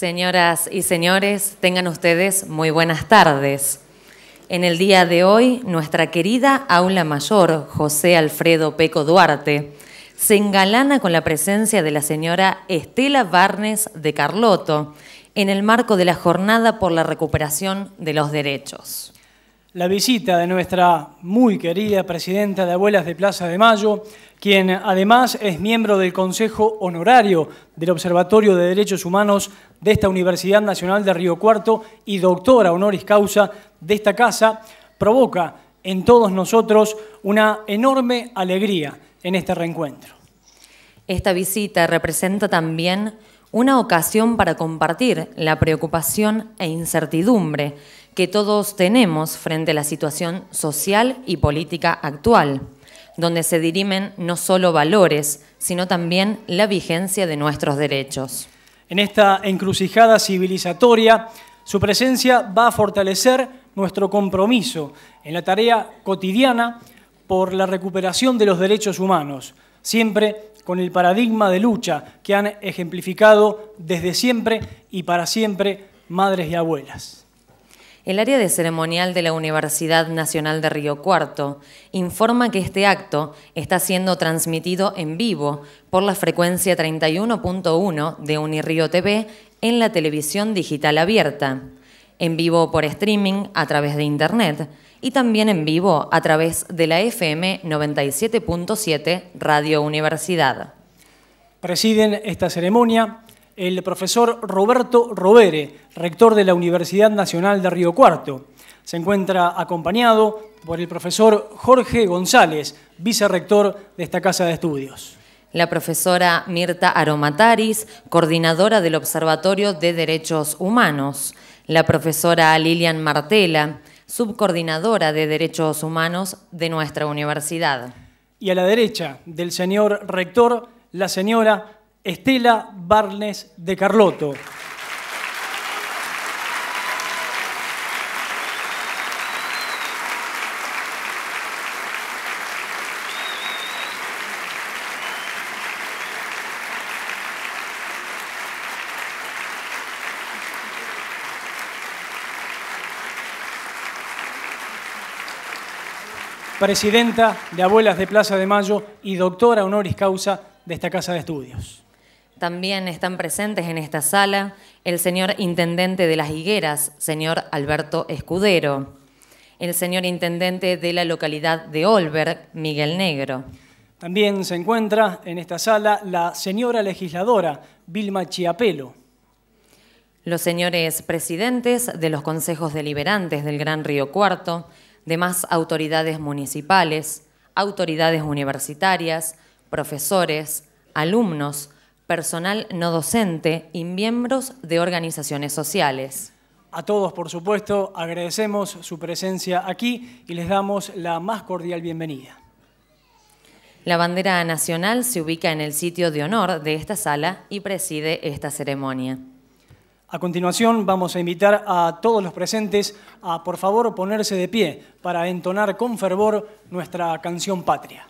Señoras y señores, tengan ustedes muy buenas tardes. En el día de hoy, nuestra querida aula mayor, José Alfredo Peco Duarte, se engalana con la presencia de la señora Estela Barnes de Carloto en el marco de la Jornada por la Recuperación de los Derechos la visita de nuestra muy querida presidenta de Abuelas de Plaza de Mayo, quien además es miembro del Consejo Honorario del Observatorio de Derechos Humanos de esta Universidad Nacional de Río Cuarto y doctora honoris causa de esta casa, provoca en todos nosotros una enorme alegría en este reencuentro. Esta visita representa también una ocasión para compartir la preocupación e incertidumbre que todos tenemos frente a la situación social y política actual, donde se dirimen no solo valores, sino también la vigencia de nuestros derechos. En esta encrucijada civilizatoria, su presencia va a fortalecer nuestro compromiso en la tarea cotidiana por la recuperación de los derechos humanos, siempre con el paradigma de lucha que han ejemplificado desde siempre y para siempre madres y abuelas. El área de ceremonial de la Universidad Nacional de Río Cuarto informa que este acto está siendo transmitido en vivo por la frecuencia 31.1 de Unirío TV en la televisión digital abierta, en vivo por streaming a través de Internet y también en vivo a través de la FM 97.7 Radio Universidad. Presiden esta ceremonia el profesor Roberto Robere, rector de la Universidad Nacional de Río Cuarto. Se encuentra acompañado por el profesor Jorge González, vicerrector de esta Casa de Estudios. La profesora Mirta Aromataris, coordinadora del Observatorio de Derechos Humanos. La profesora Lilian Martela, subcoordinadora de Derechos Humanos de nuestra universidad. Y a la derecha del señor rector, la señora Estela Barnes de Carlotto. presidenta de Abuelas de Plaza de Mayo y doctora honoris causa de esta Casa de Estudios. También están presentes en esta sala el señor Intendente de las Higueras, señor Alberto Escudero, el señor Intendente de la localidad de Olberg, Miguel Negro. También se encuentra en esta sala la señora legisladora Vilma Chiapelo. Los señores presidentes de los consejos deliberantes del Gran Río Cuarto, demás autoridades municipales, autoridades universitarias, profesores, alumnos, personal no docente y miembros de organizaciones sociales. A todos, por supuesto, agradecemos su presencia aquí y les damos la más cordial bienvenida. La bandera nacional se ubica en el sitio de honor de esta sala y preside esta ceremonia. A continuación vamos a invitar a todos los presentes a por favor ponerse de pie para entonar con fervor nuestra canción patria.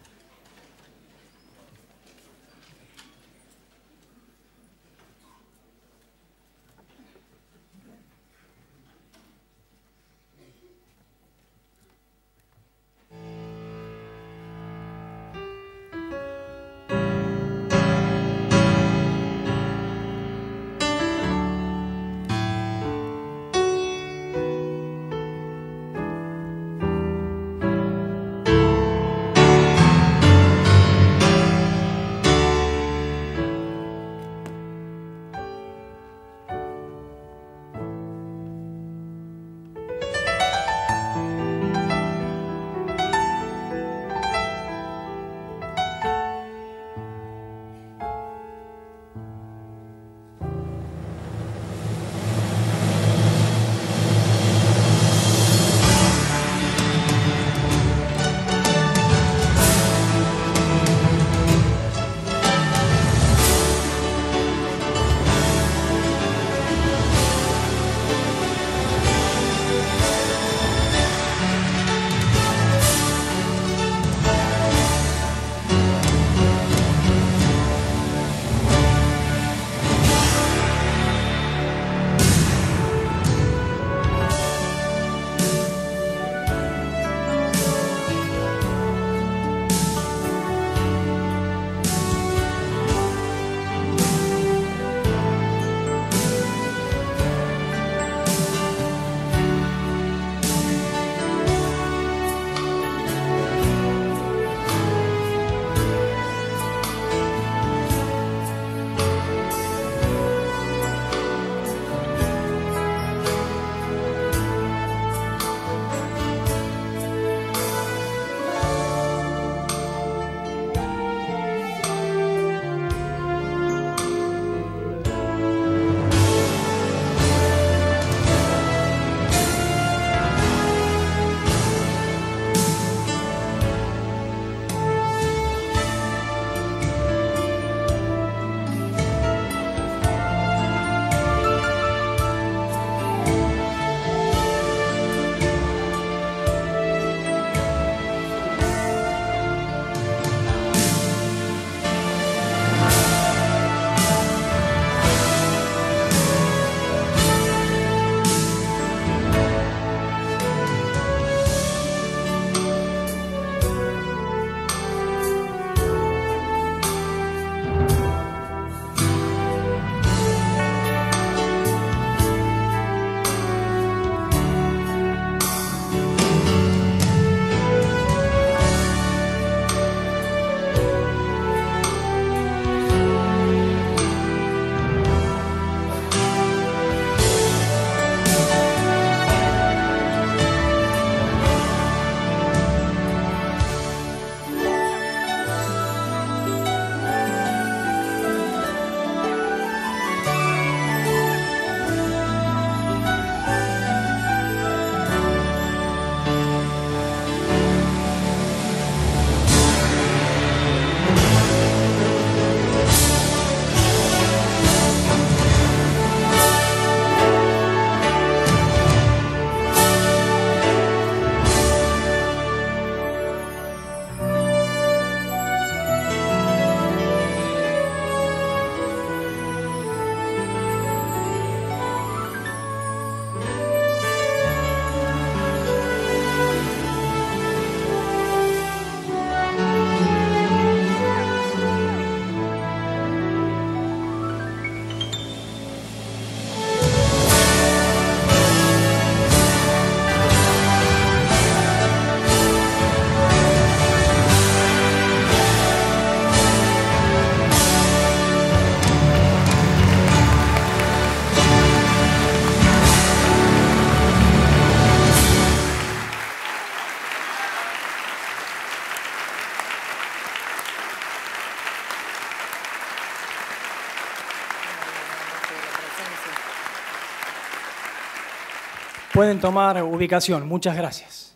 Pueden tomar ubicación. Muchas gracias.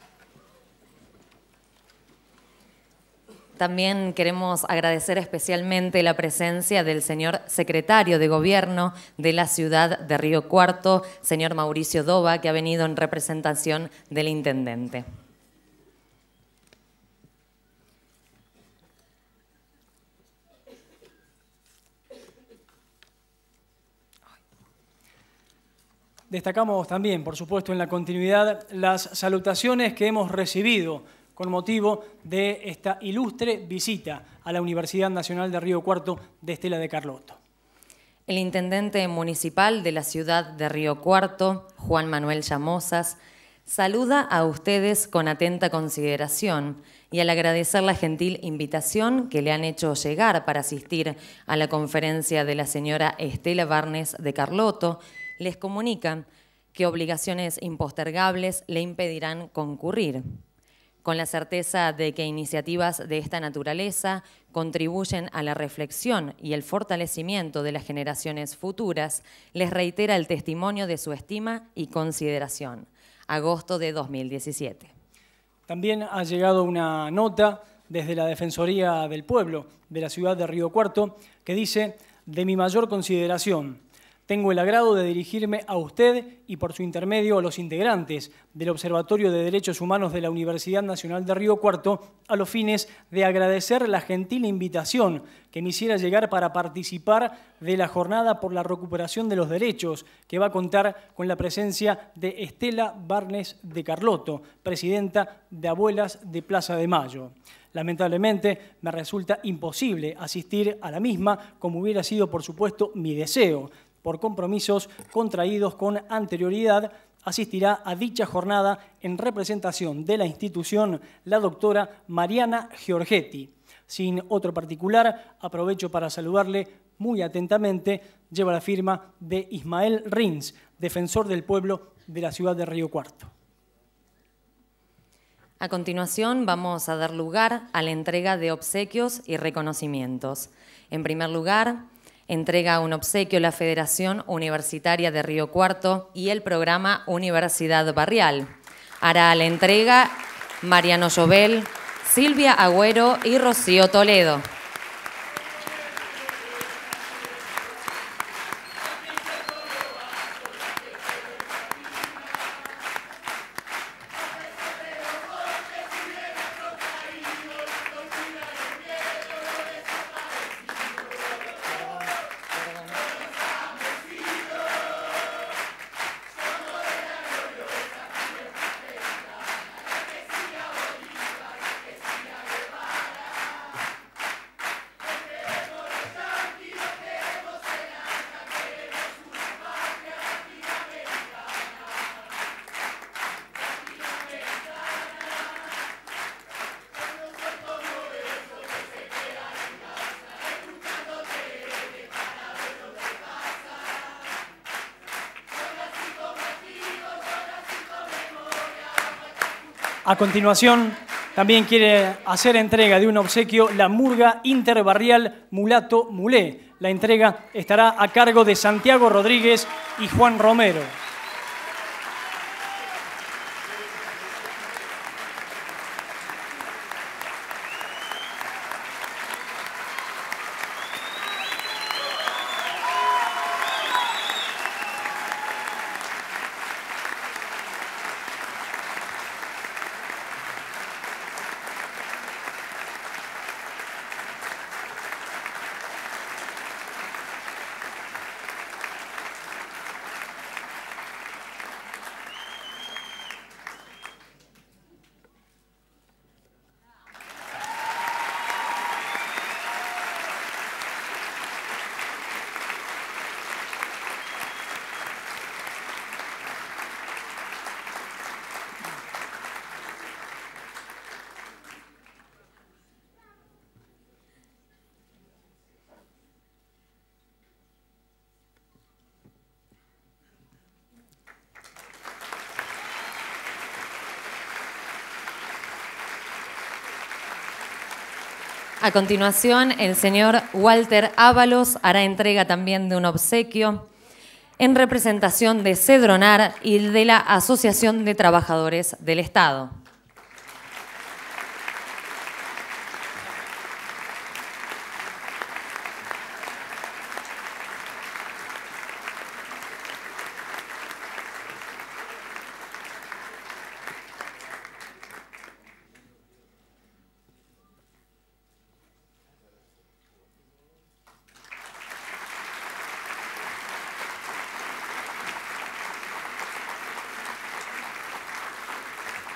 También queremos agradecer especialmente la presencia del señor secretario de Gobierno de la ciudad de Río Cuarto, señor Mauricio Dova, que ha venido en representación del intendente. Destacamos también, por supuesto, en la continuidad las salutaciones que hemos recibido con motivo de esta ilustre visita a la Universidad Nacional de Río Cuarto de Estela de Carlotto. El intendente municipal de la ciudad de Río Cuarto, Juan Manuel Llamosas, saluda a ustedes con atenta consideración y al agradecer la gentil invitación que le han hecho llegar para asistir a la conferencia de la señora Estela Barnes de Carlotto, les comunican que obligaciones impostergables le impedirán concurrir, con la certeza de que iniciativas de esta naturaleza contribuyen a la reflexión y el fortalecimiento de las generaciones futuras, les reitera el testimonio de su estima y consideración. Agosto de 2017. También ha llegado una nota desde la Defensoría del Pueblo de la ciudad de Río Cuarto que dice, de mi mayor consideración, tengo el agrado de dirigirme a usted y por su intermedio a los integrantes del Observatorio de Derechos Humanos de la Universidad Nacional de Río Cuarto a los fines de agradecer la gentil invitación que me hiciera llegar para participar de la jornada por la recuperación de los derechos que va a contar con la presencia de Estela Barnes de Carlotto, presidenta de Abuelas de Plaza de Mayo. Lamentablemente me resulta imposible asistir a la misma como hubiera sido por supuesto mi deseo por compromisos contraídos con anterioridad, asistirá a dicha jornada en representación de la institución la doctora Mariana Giorgetti. Sin otro particular, aprovecho para saludarle muy atentamente, lleva la firma de Ismael Rins, defensor del pueblo de la ciudad de Río Cuarto. A continuación vamos a dar lugar a la entrega de obsequios y reconocimientos. En primer lugar, entrega un obsequio la Federación Universitaria de Río Cuarto y el programa Universidad Barrial. Hará la entrega Mariano Llobel, Silvia Agüero y Rocío Toledo. continuación también quiere hacer entrega de un obsequio la Murga Interbarrial Mulato Mulé. La entrega estará a cargo de Santiago Rodríguez y Juan Romero. A continuación, el señor Walter Ábalos hará entrega también de un obsequio en representación de Cedronar y de la Asociación de Trabajadores del Estado.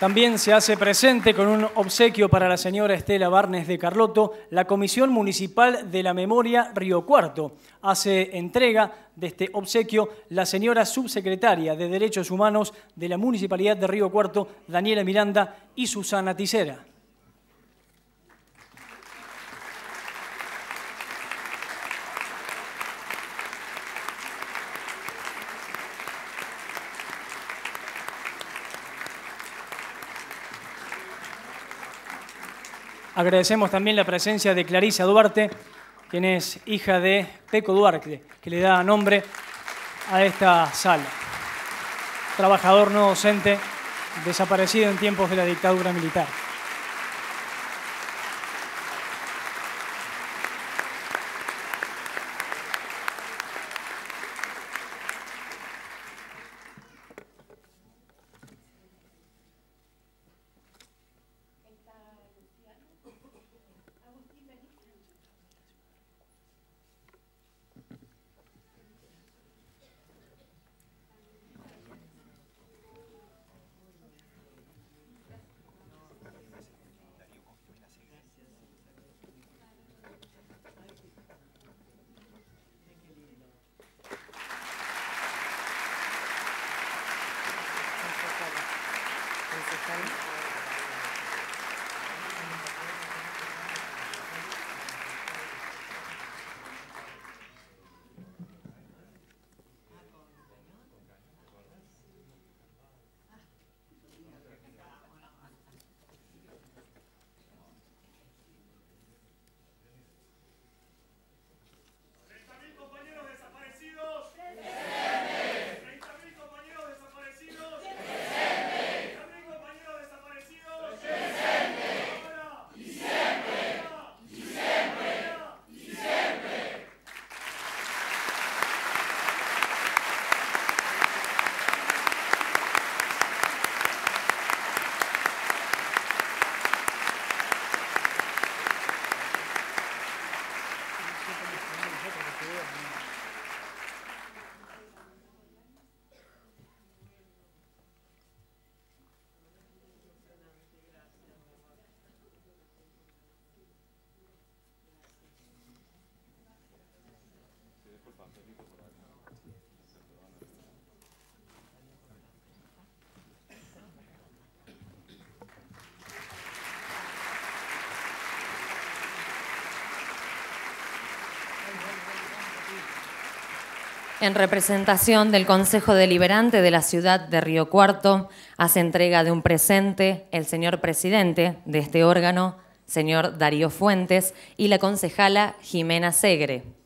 También se hace presente con un obsequio para la señora Estela Barnes de Carlotto la Comisión Municipal de la Memoria Río Cuarto. Hace entrega de este obsequio la señora subsecretaria de Derechos Humanos de la Municipalidad de Río Cuarto, Daniela Miranda y Susana Tisera. Agradecemos también la presencia de Clarisa Duarte, quien es hija de Peco Duarte, que le da nombre a esta sala. Trabajador no docente, desaparecido en tiempos de la dictadura militar. en representación del Consejo Deliberante de la Ciudad de Río Cuarto, hace entrega de un presente el señor presidente de este órgano, señor Darío Fuentes, y la concejala Jimena Segre.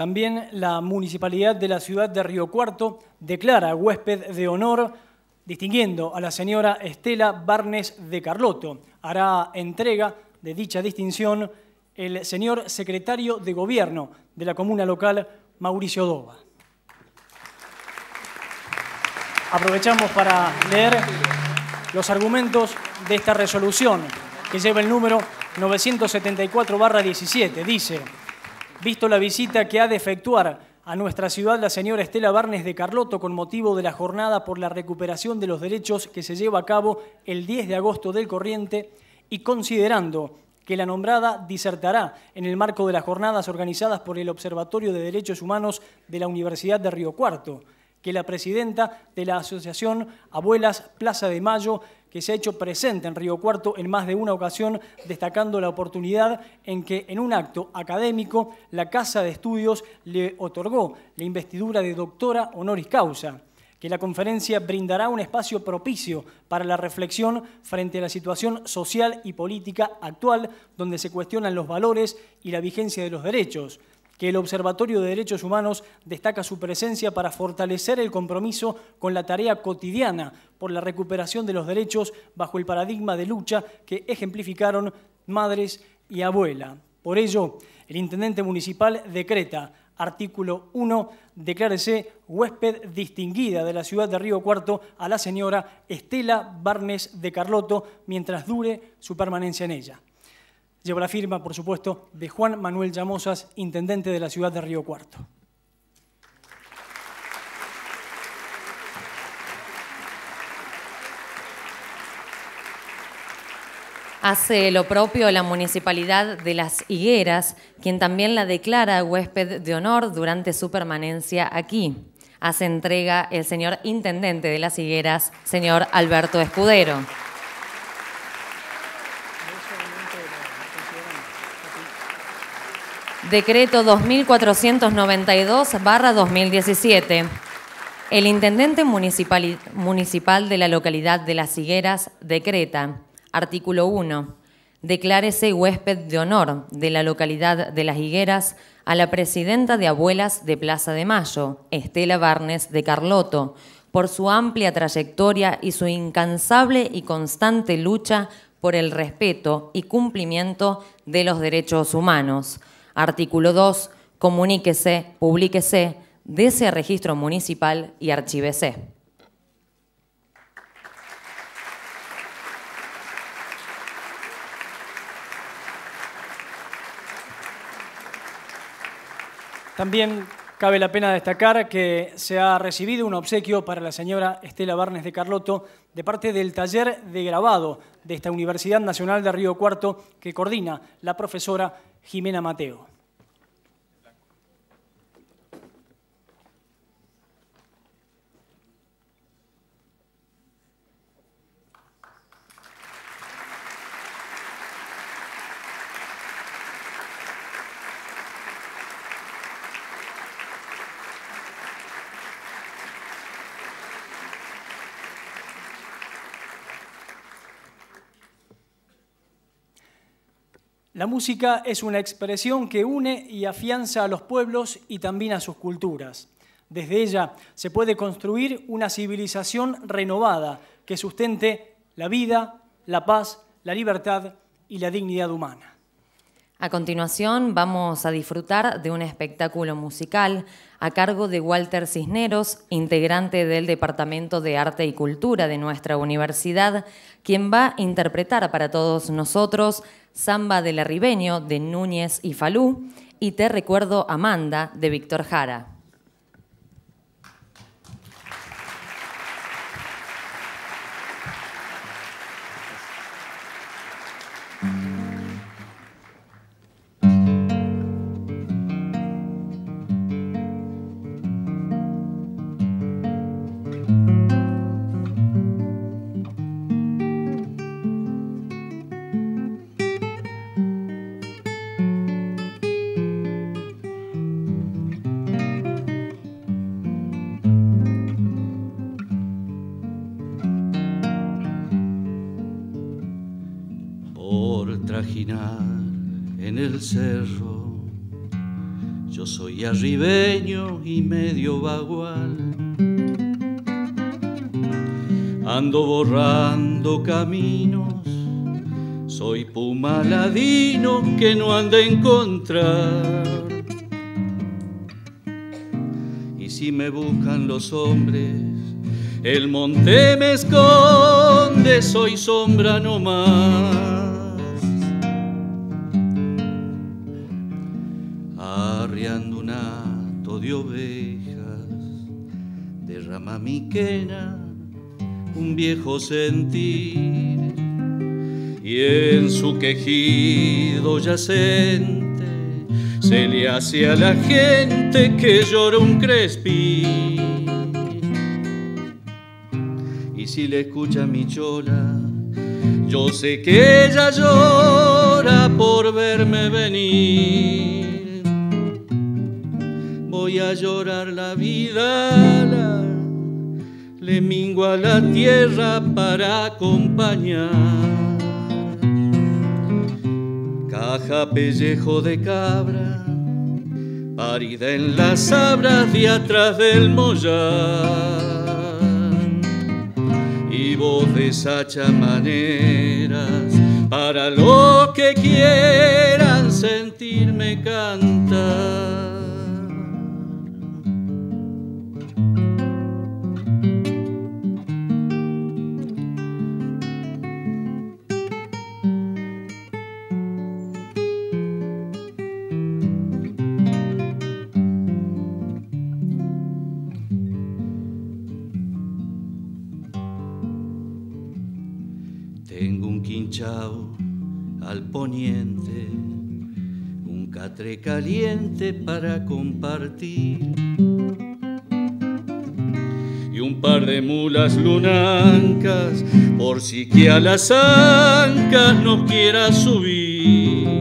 También la municipalidad de la ciudad de Río Cuarto declara huésped de honor, distinguiendo a la señora Estela Barnes de Carloto. Hará entrega de dicha distinción el señor secretario de Gobierno de la comuna local, Mauricio Dova. Aprovechamos para leer los argumentos de esta resolución que lleva el número 974-17. Dice, visto la visita que ha de efectuar a nuestra ciudad la señora Estela Barnes de Carloto con motivo de la jornada por la recuperación de los derechos que se lleva a cabo el 10 de agosto del corriente y considerando que la nombrada disertará en el marco de las jornadas organizadas por el Observatorio de Derechos Humanos de la Universidad de Río Cuarto, que la presidenta de la Asociación Abuelas Plaza de Mayo que se ha hecho presente en Río Cuarto en más de una ocasión, destacando la oportunidad en que en un acto académico la Casa de Estudios le otorgó la investidura de doctora honoris causa que la conferencia brindará un espacio propicio para la reflexión frente a la situación social y política actual, donde se cuestionan los valores y la vigencia de los derechos, que el Observatorio de Derechos Humanos destaca su presencia para fortalecer el compromiso con la tarea cotidiana por la recuperación de los derechos bajo el paradigma de lucha que ejemplificaron madres y abuela. Por ello, el intendente municipal decreta, artículo 1, declárese huésped distinguida de la ciudad de Río Cuarto a la señora Estela Barnes de Carloto mientras dure su permanencia en ella lleva la firma, por supuesto, de Juan Manuel Llamosas, intendente de la ciudad de Río Cuarto. Hace lo propio la Municipalidad de Las Higueras, quien también la declara huésped de honor durante su permanencia aquí. Hace entrega el señor Intendente de Las Higueras, señor Alberto Escudero. Decreto 2492-2017. El intendente municipal, de la localidad de Las Higueras decreta, artículo 1, declárese huésped de honor de la localidad de Las Higueras a la presidenta de Abuelas de Plaza de Mayo, Estela Barnes de Carloto, por su amplia trayectoria y su incansable y constante lucha por el respeto y cumplimiento de los derechos humanos Artículo 2. Comuníquese, publíquese, dese a registro municipal y archívese. También cabe la pena destacar que se ha recibido un obsequio para la señora Estela Barnes de Carlotto de parte del taller de grabado de esta Universidad Nacional de Río Cuarto que coordina la profesora Jimena Mateo. La música es una expresión que une y afianza a los pueblos y también a sus culturas. Desde ella se puede construir una civilización renovada que sustente la vida, la paz, la libertad y la dignidad humana. A continuación vamos a disfrutar de un espectáculo musical a cargo de Walter Cisneros, integrante del Departamento de Arte y Cultura de nuestra universidad, quien va a interpretar para todos nosotros Samba del Ribeño de Núñez y Falú y Te Recuerdo Amanda de Víctor Jara. Ando borrando caminos, soy puma ladino que no anda a encontrar. Y si me buscan los hombres, el monte me esconde, soy sombra no más. Arriando un ato de oveja mami quena un viejo sentir y en su quejido yacente se le hace a la gente que llora un crespí. Y si le escucha mi chola, yo sé que ella llora por verme venir. Voy a llorar la vida le a la tierra para acompañar. Caja pellejo de cabra, parida en las abras de atrás del mollar. Y voz de sacha maneras para lo que quieran sentirme cantar. caliente para compartir. Y un par de mulas lunancas, por si que a las ancas no quiera subir.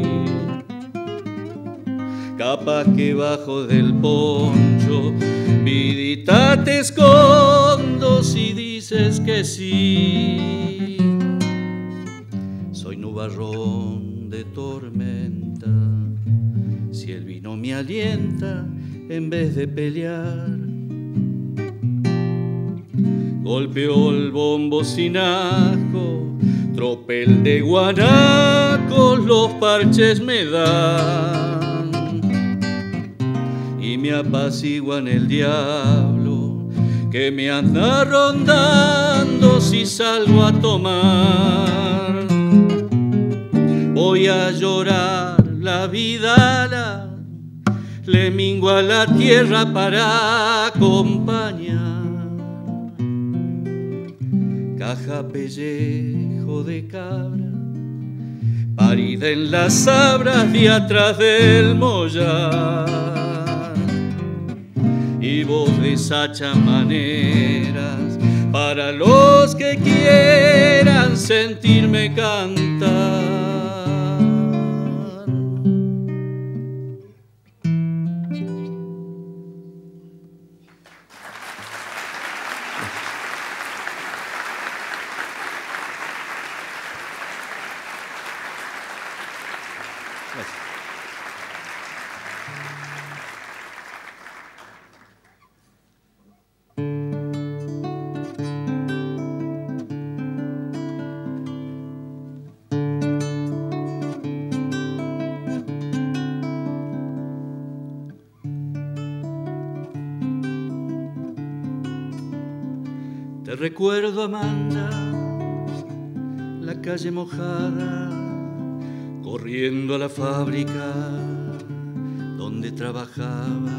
Capaz que bajo del poncho, vidita te escondo si dices que sí. Soy nubarrón de tormenta el vino me alienta en vez de pelear. Golpeó el bombo sin asco, tropel de guanacos los parches me dan y me apaciguan el diablo que me anda rondando si salgo a tomar. Voy a llorar la le le a la tierra para acompañar. Caja pellejo de cabra, parida en las sabras de atrás del mollar. Y voz de maneras para los que quieran sentirme cantar. la calle mojada, corriendo a la fábrica donde trabajaba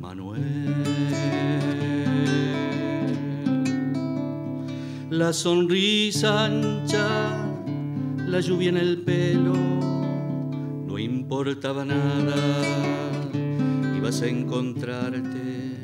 Manuel. La sonrisa ancha, la lluvia en el pelo, no importaba nada ibas a encontrarte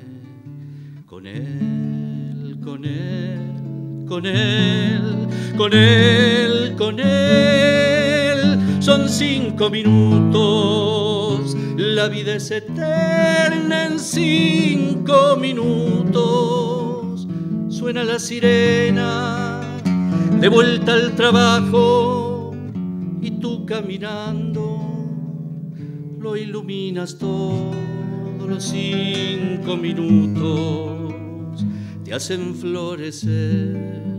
con él, con él, con él con él, con él. Son cinco minutos, la vida es eterna en cinco minutos. Suena la sirena, de vuelta al trabajo y tú caminando lo iluminas todo los cinco minutos, te hacen florecer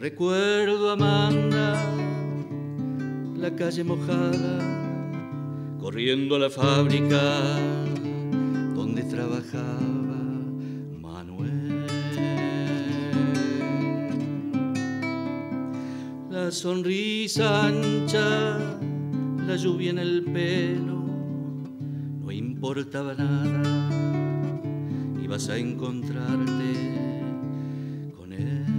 recuerdo, Amanda, la calle mojada, corriendo a la fábrica donde trabajaba Manuel. La sonrisa ancha, la lluvia en el pelo, no importaba nada, ibas a encontrarte con él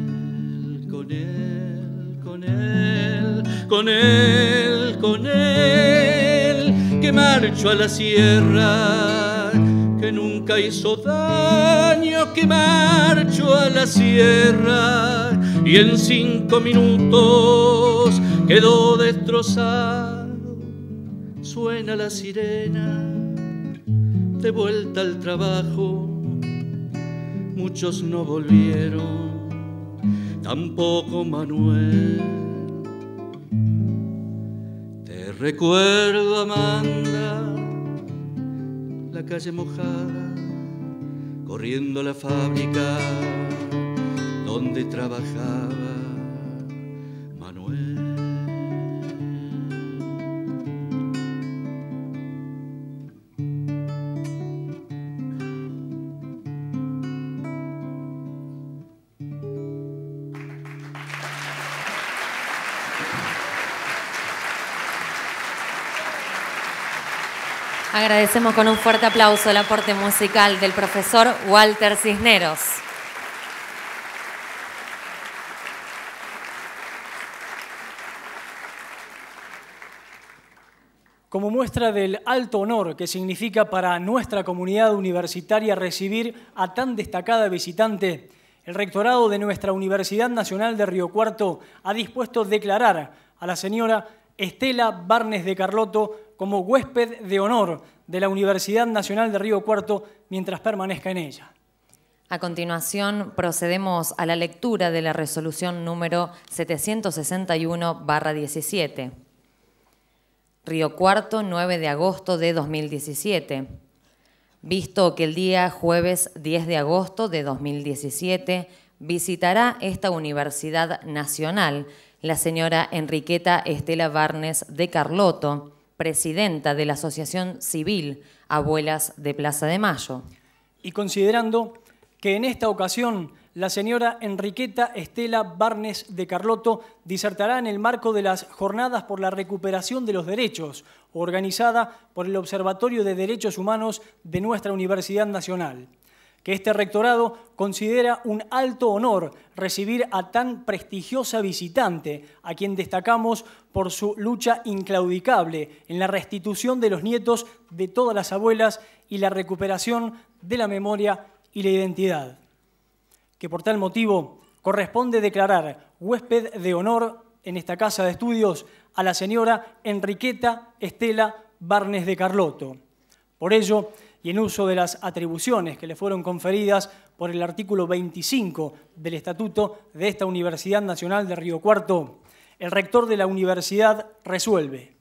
con él, con él, con él, con él, que marchó a la sierra, que nunca hizo daño, que marcho a la sierra y en cinco minutos quedó destrozado. Suena la sirena, de vuelta al trabajo, muchos no volvieron tampoco Manuel. Te recuerdo, Amanda, la calle mojada, corriendo a la fábrica donde trabajaba Agradecemos con un fuerte aplauso el aporte musical del profesor Walter Cisneros. Como muestra del alto honor que significa para nuestra comunidad universitaria recibir a tan destacada visitante, el rectorado de nuestra Universidad Nacional de Río Cuarto ha dispuesto declarar a la señora Estela Barnes de Carloto como huésped de honor de la Universidad Nacional de Río Cuarto mientras permanezca en ella. A continuación, procedemos a la lectura de la resolución número 761-17. Río Cuarto, 9 de agosto de 2017. Visto que el día jueves 10 de agosto de 2017 visitará esta Universidad Nacional la señora Enriqueta Estela Barnes de Carloto, presidenta de la Asociación Civil Abuelas de Plaza de Mayo. Y considerando que en esta ocasión la señora Enriqueta Estela Barnes de Carlotto disertará en el marco de las Jornadas por la Recuperación de los Derechos, organizada por el Observatorio de Derechos Humanos de nuestra Universidad Nacional que este rectorado considera un alto honor recibir a tan prestigiosa visitante, a quien destacamos por su lucha inclaudicable en la restitución de los nietos de todas las abuelas y la recuperación de la memoria y la identidad. Que por tal motivo corresponde declarar huésped de honor en esta casa de estudios a la señora Enriqueta Estela Barnes de Carloto Por ello, y en uso de las atribuciones que le fueron conferidas por el artículo 25 del Estatuto de esta Universidad Nacional de Río Cuarto, el rector de la universidad resuelve.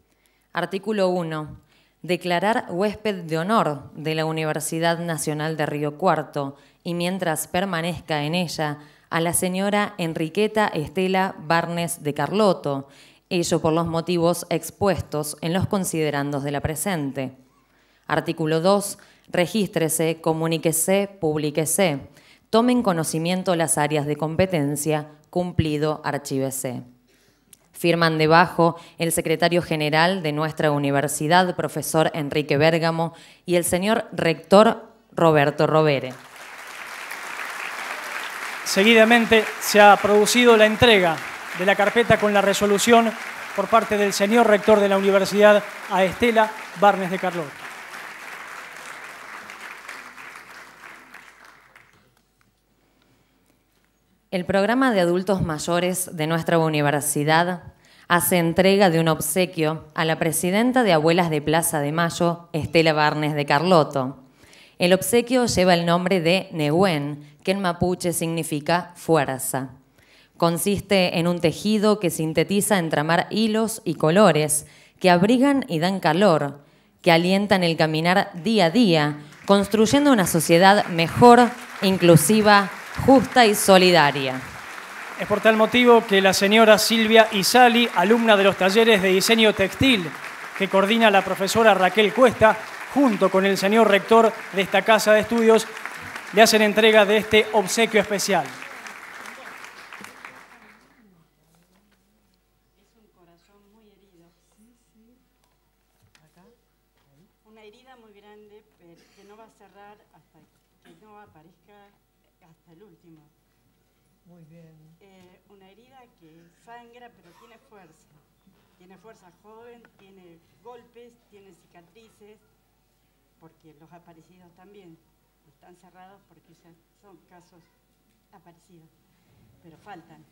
Artículo 1. Declarar huésped de honor de la Universidad Nacional de Río Cuarto y mientras permanezca en ella a la señora Enriqueta Estela Barnes de Carloto, ello por los motivos expuestos en los considerandos de la presente. Artículo 2. Regístrese, comuníquese, publíquese. Tomen conocimiento las áreas de competencia. Cumplido, archívese. Firman debajo el secretario general de nuestra universidad, profesor Enrique Bérgamo, y el señor rector Roberto Robere. Seguidamente se ha producido la entrega de la carpeta con la resolución por parte del señor rector de la universidad a Estela Barnes de Carlota. El programa de adultos mayores de nuestra universidad hace entrega de un obsequio a la presidenta de Abuelas de Plaza de Mayo, Estela Barnes de Carloto. El obsequio lleva el nombre de Nehuen, que en mapuche significa fuerza. Consiste en un tejido que sintetiza entramar hilos y colores que abrigan y dan calor, que alientan el caminar día a día, construyendo una sociedad mejor, inclusiva justa y solidaria. Es por tal motivo que la señora Silvia Isali, alumna de los talleres de diseño textil que coordina la profesora Raquel Cuesta, junto con el señor rector de esta casa de estudios, le hacen entrega de este obsequio especial. pero tiene fuerza. Tiene fuerza joven, tiene golpes, tiene cicatrices, porque los aparecidos también están cerrados porque son casos aparecidos, pero faltan.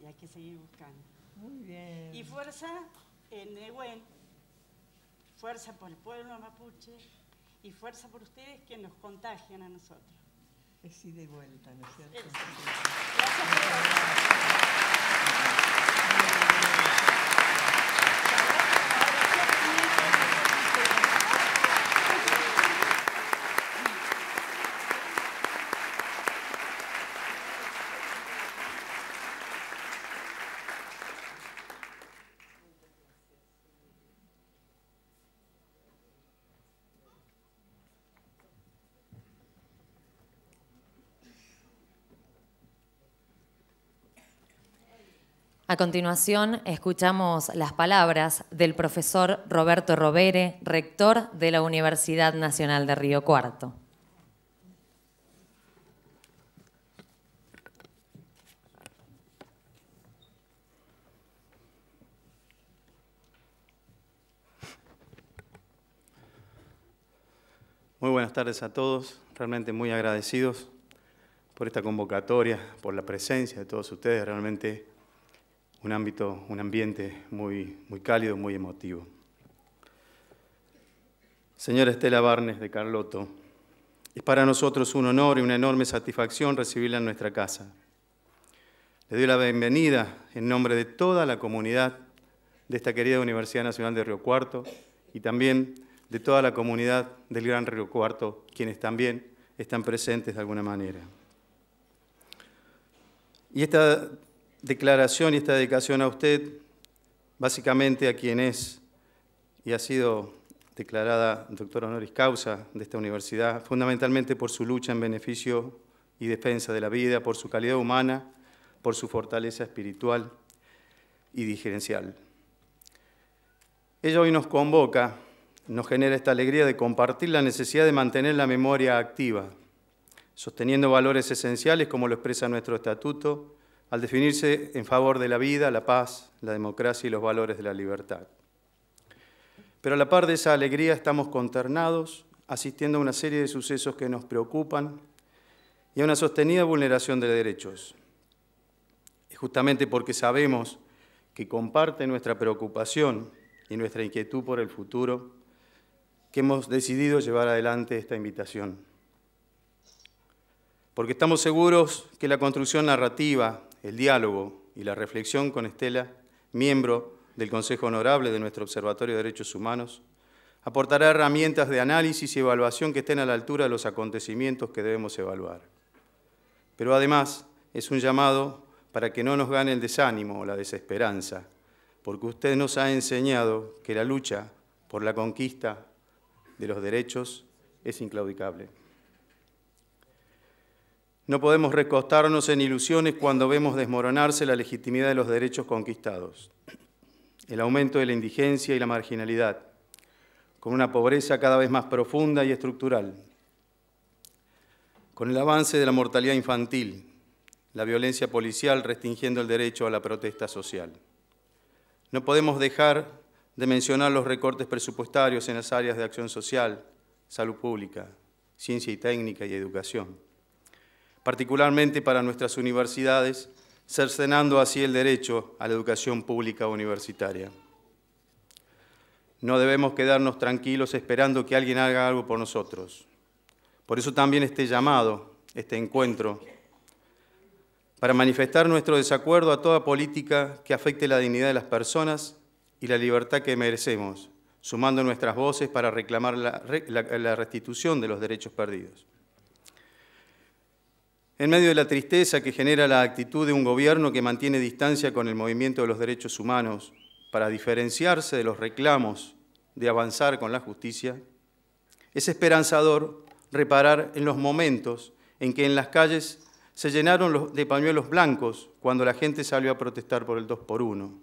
Y hay que seguir buscando. Muy bien. Y fuerza en Nehuen, fuerza por el pueblo mapuche y fuerza por ustedes que nos contagian a nosotros. Es de vuelta, ¿no es cierto? A continuación, escuchamos las palabras del profesor Roberto Robere, rector de la Universidad Nacional de Río Cuarto. Muy buenas tardes a todos, realmente muy agradecidos por esta convocatoria, por la presencia de todos ustedes, realmente un ámbito, un ambiente muy, muy cálido, muy emotivo. Señora Estela Barnes de Carlotto, es para nosotros un honor y una enorme satisfacción recibirla en nuestra casa. Le doy la bienvenida en nombre de toda la comunidad de esta querida Universidad Nacional de Río Cuarto y también de toda la comunidad del Gran Río Cuarto, quienes también están presentes de alguna manera. Y esta declaración y esta dedicación a usted, básicamente a quien es y ha sido declarada Doctor honoris causa de esta universidad, fundamentalmente por su lucha en beneficio y defensa de la vida, por su calidad humana, por su fortaleza espiritual y digerencial. Ella hoy nos convoca, nos genera esta alegría de compartir la necesidad de mantener la memoria activa, sosteniendo valores esenciales como lo expresa nuestro estatuto al definirse en favor de la vida, la paz, la democracia y los valores de la libertad. Pero a la par de esa alegría estamos conternados, asistiendo a una serie de sucesos que nos preocupan y a una sostenida vulneración de derechos. Es justamente porque sabemos que comparte nuestra preocupación y nuestra inquietud por el futuro que hemos decidido llevar adelante esta invitación porque estamos seguros que la construcción narrativa el diálogo y la reflexión con Estela, miembro del Consejo Honorable de nuestro Observatorio de Derechos Humanos, aportará herramientas de análisis y evaluación que estén a la altura de los acontecimientos que debemos evaluar. Pero además es un llamado para que no nos gane el desánimo o la desesperanza, porque usted nos ha enseñado que la lucha por la conquista de los derechos es inclaudicable. No podemos recostarnos en ilusiones cuando vemos desmoronarse la legitimidad de los derechos conquistados, el aumento de la indigencia y la marginalidad, con una pobreza cada vez más profunda y estructural, con el avance de la mortalidad infantil, la violencia policial restringiendo el derecho a la protesta social. No podemos dejar de mencionar los recortes presupuestarios en las áreas de acción social, salud pública, ciencia y técnica y educación particularmente para nuestras universidades, cercenando así el derecho a la educación pública universitaria. No debemos quedarnos tranquilos esperando que alguien haga algo por nosotros. Por eso también este llamado, este encuentro, para manifestar nuestro desacuerdo a toda política que afecte la dignidad de las personas y la libertad que merecemos, sumando nuestras voces para reclamar la, la restitución de los derechos perdidos. En medio de la tristeza que genera la actitud de un gobierno que mantiene distancia con el movimiento de los derechos humanos para diferenciarse de los reclamos de avanzar con la justicia, es esperanzador reparar en los momentos en que en las calles se llenaron de pañuelos blancos cuando la gente salió a protestar por el 2x1.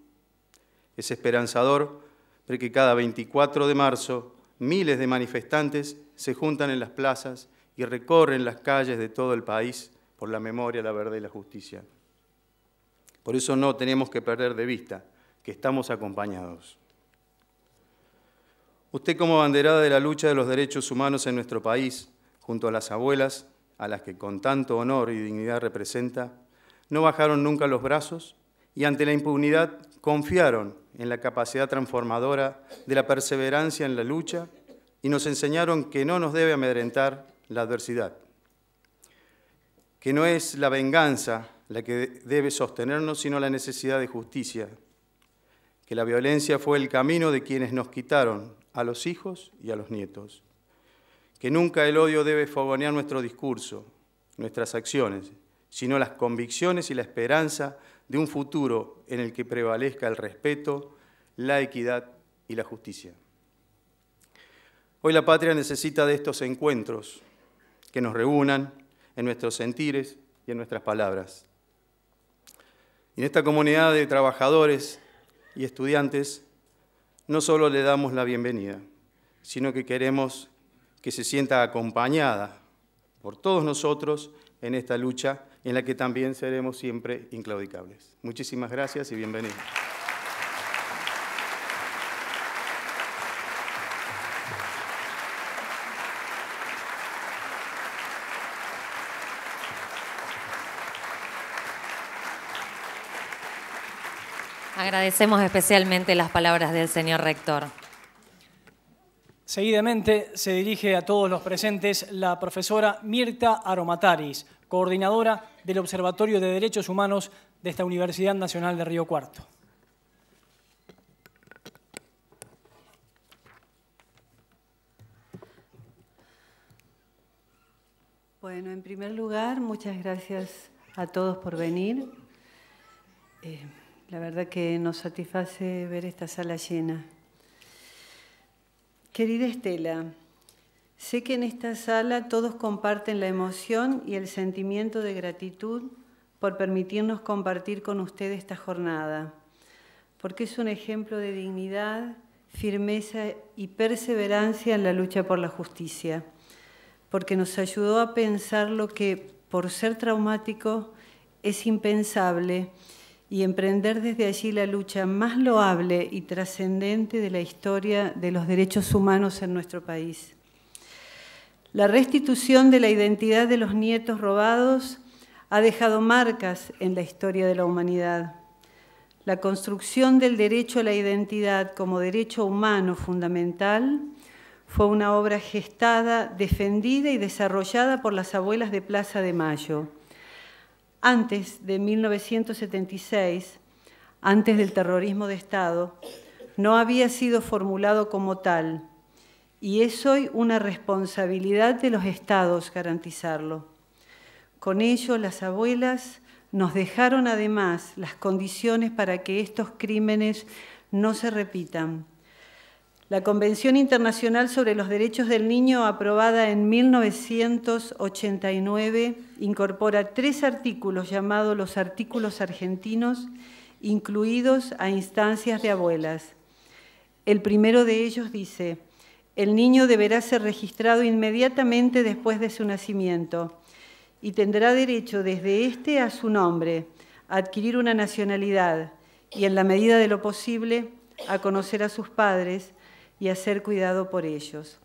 Es esperanzador ver que cada 24 de marzo miles de manifestantes se juntan en las plazas y recorren las calles de todo el país por la memoria, la verdad y la justicia. Por eso no tenemos que perder de vista que estamos acompañados. Usted como banderada de la lucha de los derechos humanos en nuestro país, junto a las abuelas, a las que con tanto honor y dignidad representa, no bajaron nunca los brazos y ante la impunidad confiaron en la capacidad transformadora de la perseverancia en la lucha y nos enseñaron que no nos debe amedrentar la adversidad, que no es la venganza la que debe sostenernos, sino la necesidad de justicia, que la violencia fue el camino de quienes nos quitaron a los hijos y a los nietos, que nunca el odio debe fogonear nuestro discurso, nuestras acciones, sino las convicciones y la esperanza de un futuro en el que prevalezca el respeto, la equidad y la justicia. Hoy la patria necesita de estos encuentros que nos reúnan, en nuestros sentires y en nuestras palabras. Y En esta comunidad de trabajadores y estudiantes, no solo le damos la bienvenida, sino que queremos que se sienta acompañada por todos nosotros en esta lucha en la que también seremos siempre inclaudicables. Muchísimas gracias y bienvenidos. Agradecemos especialmente las palabras del señor rector. Seguidamente se dirige a todos los presentes la profesora Mirta Aromataris, coordinadora del Observatorio de Derechos Humanos de esta Universidad Nacional de Río Cuarto. Bueno, en primer lugar, muchas gracias a todos por venir. Eh, la verdad que nos satisface ver esta sala llena. Querida Estela, sé que en esta sala todos comparten la emoción y el sentimiento de gratitud por permitirnos compartir con usted esta jornada, porque es un ejemplo de dignidad, firmeza y perseverancia en la lucha por la justicia, porque nos ayudó a pensar lo que, por ser traumático, es impensable y emprender desde allí la lucha más loable y trascendente de la historia de los derechos humanos en nuestro país. La restitución de la identidad de los nietos robados ha dejado marcas en la historia de la humanidad. La construcción del derecho a la identidad como derecho humano fundamental fue una obra gestada, defendida y desarrollada por las abuelas de Plaza de Mayo antes de 1976, antes del terrorismo de Estado, no había sido formulado como tal y es hoy una responsabilidad de los estados garantizarlo. Con ello, las abuelas nos dejaron además las condiciones para que estos crímenes no se repitan la Convención Internacional sobre los Derechos del Niño, aprobada en 1989, incorpora tres artículos llamados los artículos argentinos, incluidos a instancias de abuelas. El primero de ellos dice, el niño deberá ser registrado inmediatamente después de su nacimiento y tendrá derecho desde este a su nombre, a adquirir una nacionalidad y, en la medida de lo posible, a conocer a sus padres, y hacer cuidado por ellos.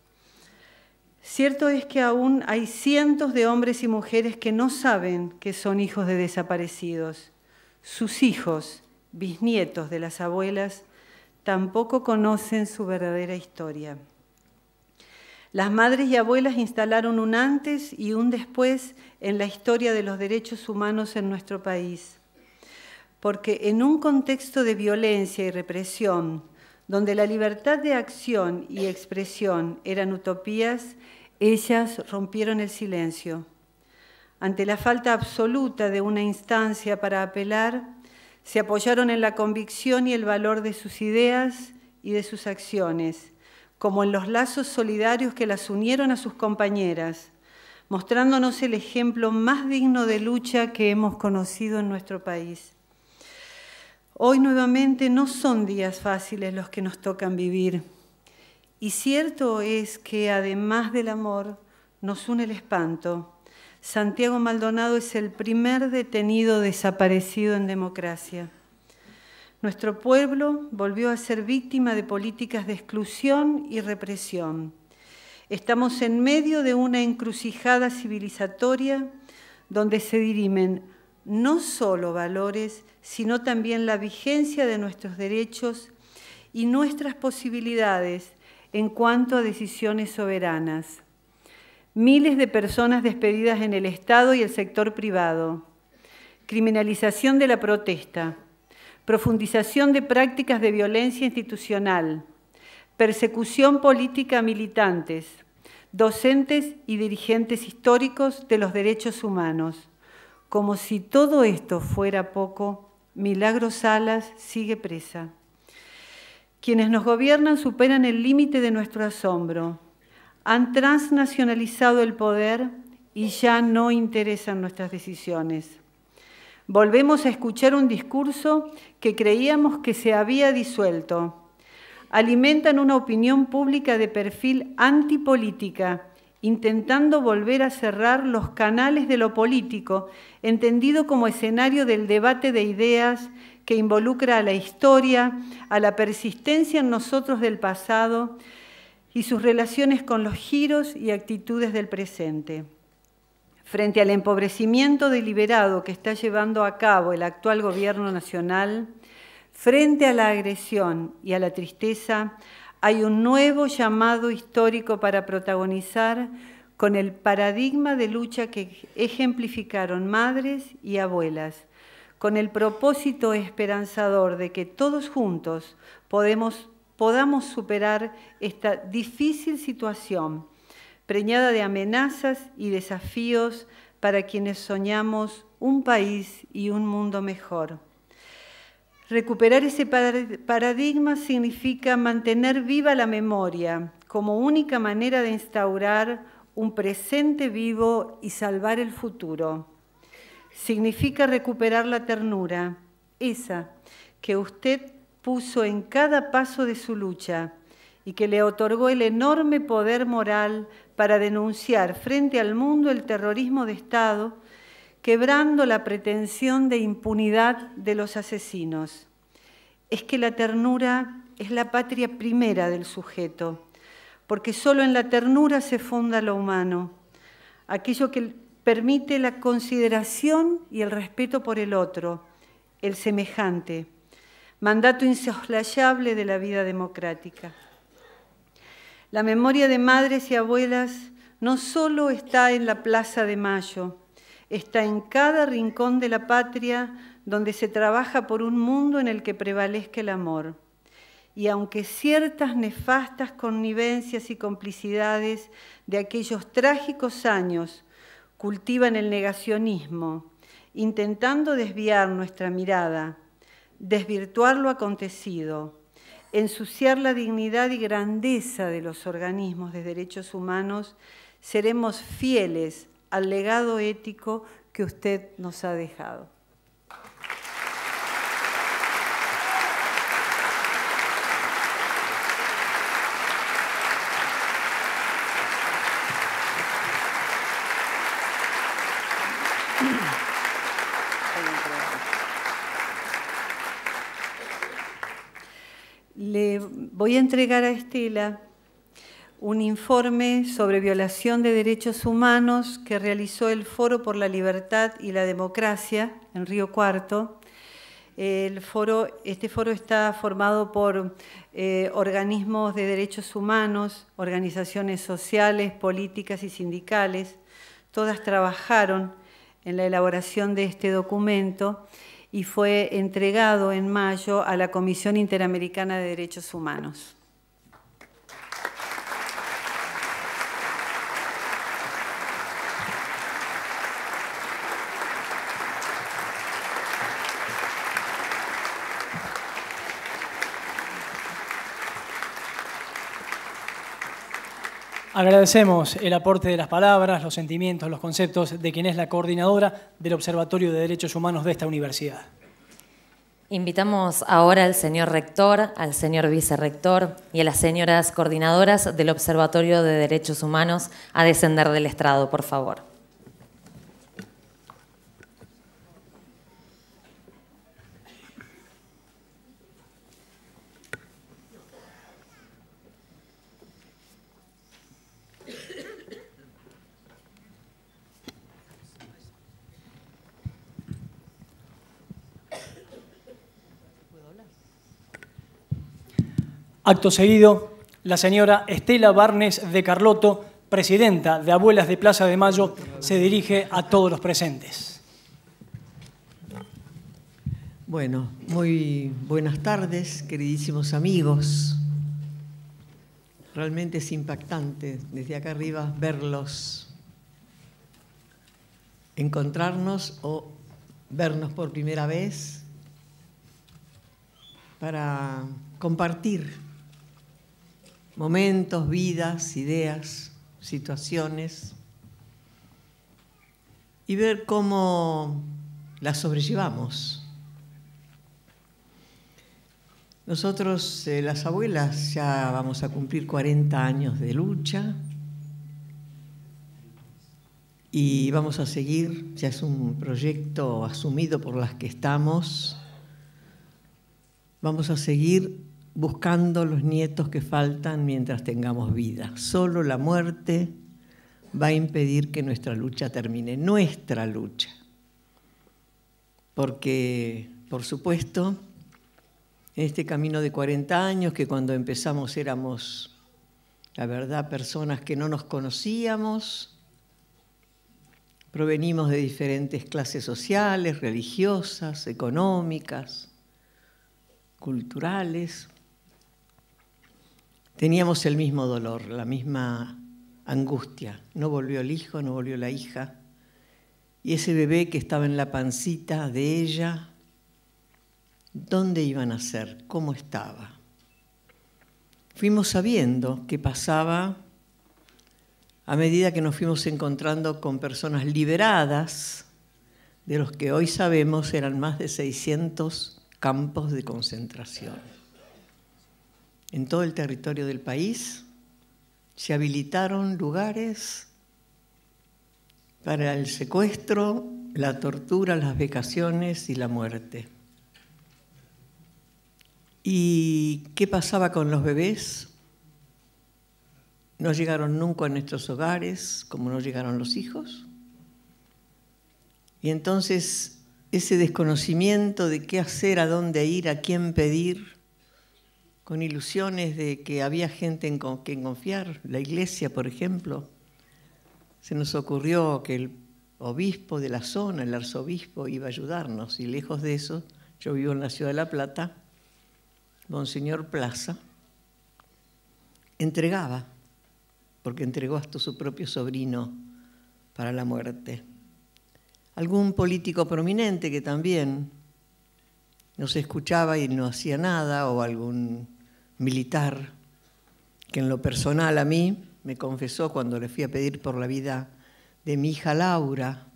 Cierto es que aún hay cientos de hombres y mujeres que no saben que son hijos de desaparecidos. Sus hijos, bisnietos de las abuelas, tampoco conocen su verdadera historia. Las madres y abuelas instalaron un antes y un después en la historia de los derechos humanos en nuestro país, porque en un contexto de violencia y represión, donde la libertad de acción y expresión eran utopías, ellas rompieron el silencio. Ante la falta absoluta de una instancia para apelar, se apoyaron en la convicción y el valor de sus ideas y de sus acciones, como en los lazos solidarios que las unieron a sus compañeras, mostrándonos el ejemplo más digno de lucha que hemos conocido en nuestro país. Hoy nuevamente no son días fáciles los que nos tocan vivir. Y cierto es que además del amor, nos une el espanto. Santiago Maldonado es el primer detenido desaparecido en democracia. Nuestro pueblo volvió a ser víctima de políticas de exclusión y represión. Estamos en medio de una encrucijada civilizatoria donde se dirimen no solo valores, sino también la vigencia de nuestros derechos y nuestras posibilidades en cuanto a decisiones soberanas. Miles de personas despedidas en el Estado y el sector privado. Criminalización de la protesta. Profundización de prácticas de violencia institucional. Persecución política a militantes, docentes y dirigentes históricos de los derechos humanos como si todo esto fuera poco, Milagros Salas sigue presa. Quienes nos gobiernan superan el límite de nuestro asombro. Han transnacionalizado el poder y ya no interesan nuestras decisiones. Volvemos a escuchar un discurso que creíamos que se había disuelto. Alimentan una opinión pública de perfil antipolítica intentando volver a cerrar los canales de lo político, entendido como escenario del debate de ideas que involucra a la historia, a la persistencia en nosotros del pasado y sus relaciones con los giros y actitudes del presente. Frente al empobrecimiento deliberado que está llevando a cabo el actual gobierno nacional, frente a la agresión y a la tristeza, hay un nuevo llamado histórico para protagonizar con el paradigma de lucha que ejemplificaron madres y abuelas, con el propósito esperanzador de que todos juntos podamos superar esta difícil situación, preñada de amenazas y desafíos para quienes soñamos un país y un mundo mejor. Recuperar ese paradigma significa mantener viva la memoria como única manera de instaurar un presente vivo y salvar el futuro. Significa recuperar la ternura, esa que usted puso en cada paso de su lucha y que le otorgó el enorme poder moral para denunciar frente al mundo el terrorismo de Estado quebrando la pretensión de impunidad de los asesinos. Es que la ternura es la patria primera del sujeto, porque solo en la ternura se funda lo humano, aquello que permite la consideración y el respeto por el otro, el semejante, mandato insoslayable de la vida democrática. La memoria de madres y abuelas no solo está en la Plaza de Mayo, está en cada rincón de la patria donde se trabaja por un mundo en el que prevalezca el amor. Y aunque ciertas nefastas connivencias y complicidades de aquellos trágicos años cultivan el negacionismo, intentando desviar nuestra mirada, desvirtuar lo acontecido, ensuciar la dignidad y grandeza de los organismos de derechos humanos, seremos fieles al legado ético que usted nos ha dejado. Le voy a entregar a Estela un informe sobre violación de derechos humanos que realizó el Foro por la Libertad y la Democracia en Río Cuarto. este foro está formado por eh, organismos de derechos humanos, organizaciones sociales, políticas y sindicales. Todas trabajaron en la elaboración de este documento y fue entregado en mayo a la Comisión Interamericana de Derechos Humanos. Agradecemos el aporte de las palabras, los sentimientos, los conceptos de quien es la coordinadora del Observatorio de Derechos Humanos de esta universidad. Invitamos ahora al señor rector, al señor vicerrector y a las señoras coordinadoras del Observatorio de Derechos Humanos a descender del estrado, por favor. Acto seguido, la señora Estela Barnes de Carloto, presidenta de Abuelas de Plaza de Mayo, se dirige a todos los presentes. Bueno, muy buenas tardes, queridísimos amigos. Realmente es impactante desde acá arriba verlos, encontrarnos o vernos por primera vez para compartir momentos, vidas, ideas, situaciones, y ver cómo las sobrellevamos. Nosotros, eh, las abuelas, ya vamos a cumplir 40 años de lucha y vamos a seguir, ya es un proyecto asumido por las que estamos, vamos a seguir buscando los nietos que faltan mientras tengamos vida. Solo la muerte va a impedir que nuestra lucha termine, nuestra lucha. Porque, por supuesto, en este camino de 40 años, que cuando empezamos éramos, la verdad, personas que no nos conocíamos, provenimos de diferentes clases sociales, religiosas, económicas, culturales, teníamos el mismo dolor, la misma angustia. No volvió el hijo, no volvió la hija. Y ese bebé que estaba en la pancita de ella, ¿dónde iban a ser? ¿Cómo estaba? Fuimos sabiendo qué pasaba a medida que nos fuimos encontrando con personas liberadas, de los que hoy sabemos eran más de 600 campos de concentración en todo el territorio del país, se habilitaron lugares para el secuestro, la tortura, las vacaciones y la muerte. ¿Y qué pasaba con los bebés? No llegaron nunca a nuestros hogares, como no llegaron los hijos. Y entonces ese desconocimiento de qué hacer, a dónde ir, a quién pedir, con ilusiones de que había gente en quien confiar, la iglesia, por ejemplo. Se nos ocurrió que el obispo de la zona, el arzobispo, iba a ayudarnos, y lejos de eso, yo vivo en la ciudad de La Plata, Monseñor Plaza entregaba, porque entregó hasta su propio sobrino para la muerte. Algún político prominente que también nos escuchaba y no hacía nada, o algún militar, que en lo personal a mí me confesó cuando le fui a pedir por la vida de mi hija Laura,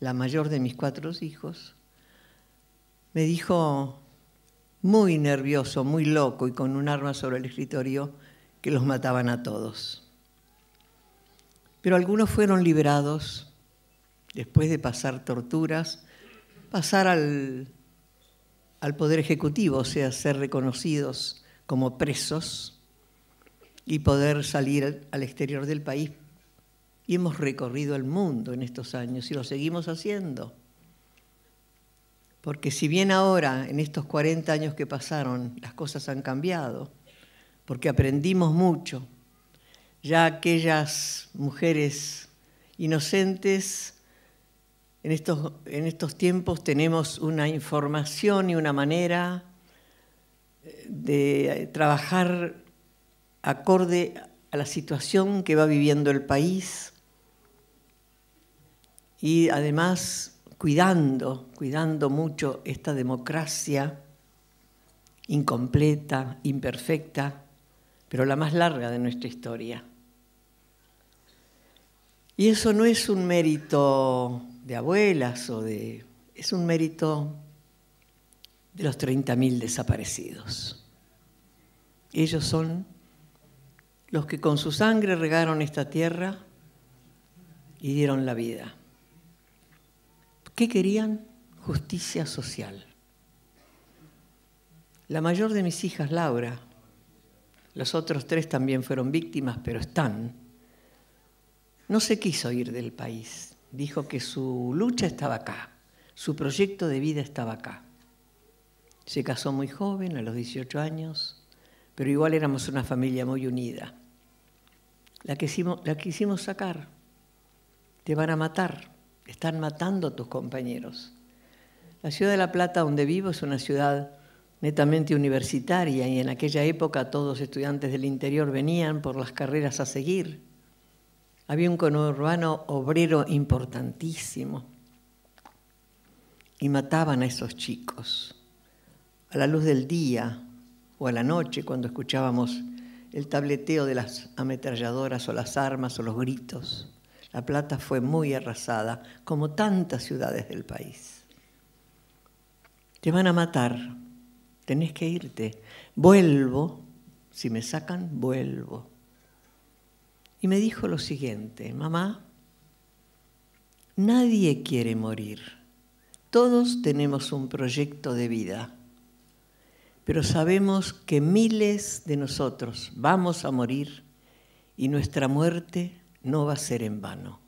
la mayor de mis cuatro hijos, me dijo muy nervioso, muy loco y con un arma sobre el escritorio que los mataban a todos. Pero algunos fueron liberados después de pasar torturas, pasar al, al poder ejecutivo, o sea, ser reconocidos como presos y poder salir al exterior del país. Y hemos recorrido el mundo en estos años y lo seguimos haciendo. Porque si bien ahora, en estos 40 años que pasaron, las cosas han cambiado, porque aprendimos mucho, ya aquellas mujeres inocentes, en estos, en estos tiempos tenemos una información y una manera de trabajar acorde a la situación que va viviendo el país y además cuidando, cuidando mucho esta democracia incompleta, imperfecta, pero la más larga de nuestra historia. Y eso no es un mérito de abuelas o de... es un mérito de los 30.000 desaparecidos. Ellos son los que con su sangre regaron esta tierra y dieron la vida. ¿Qué querían? Justicia social. La mayor de mis hijas, Laura, los otros tres también fueron víctimas, pero están, no se quiso ir del país. Dijo que su lucha estaba acá, su proyecto de vida estaba acá. Se casó muy joven, a los 18 años, pero igual éramos una familia muy unida. La quisimos, sacar. Te van a matar, están matando a tus compañeros. La ciudad de La Plata, donde vivo, es una ciudad netamente universitaria y en aquella época todos estudiantes del interior venían por las carreras a seguir. Había un conurbano obrero importantísimo y mataban a esos chicos a la luz del día o a la noche cuando escuchábamos el tableteo de las ametralladoras o las armas o los gritos. La Plata fue muy arrasada, como tantas ciudades del país. Te van a matar, tenés que irte. Vuelvo, si me sacan, vuelvo. Y me dijo lo siguiente, mamá, nadie quiere morir. Todos tenemos un proyecto de vida pero sabemos que miles de nosotros vamos a morir y nuestra muerte no va a ser en vano.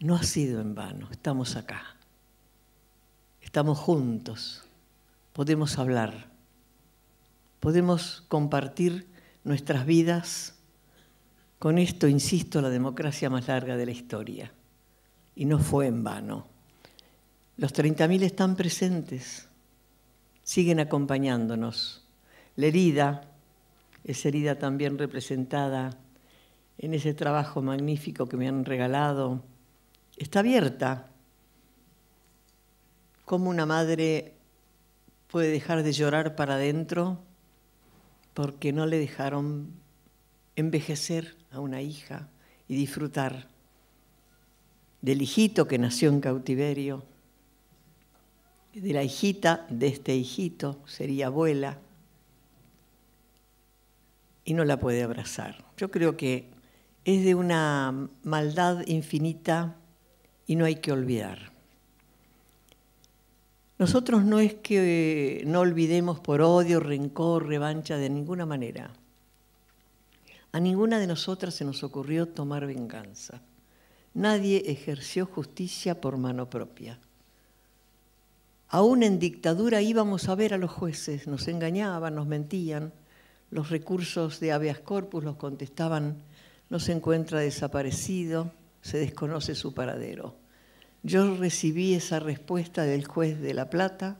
No ha sido en vano, estamos acá, estamos juntos, podemos hablar, podemos compartir nuestras vidas. Con esto, insisto, la democracia más larga de la historia. Y no fue en vano. Los 30.000 están presentes siguen acompañándonos. La herida, es herida también representada en ese trabajo magnífico que me han regalado, está abierta. ¿Cómo una madre puede dejar de llorar para adentro porque no le dejaron envejecer a una hija y disfrutar del hijito que nació en cautiverio? de la hijita de este hijito, sería abuela, y no la puede abrazar. Yo creo que es de una maldad infinita y no hay que olvidar. Nosotros no es que no olvidemos por odio, rencor, revancha de ninguna manera. A ninguna de nosotras se nos ocurrió tomar venganza. Nadie ejerció justicia por mano propia. Aún en dictadura íbamos a ver a los jueces, nos engañaban, nos mentían, los recursos de habeas corpus los contestaban, no se encuentra desaparecido, se desconoce su paradero. Yo recibí esa respuesta del juez de La Plata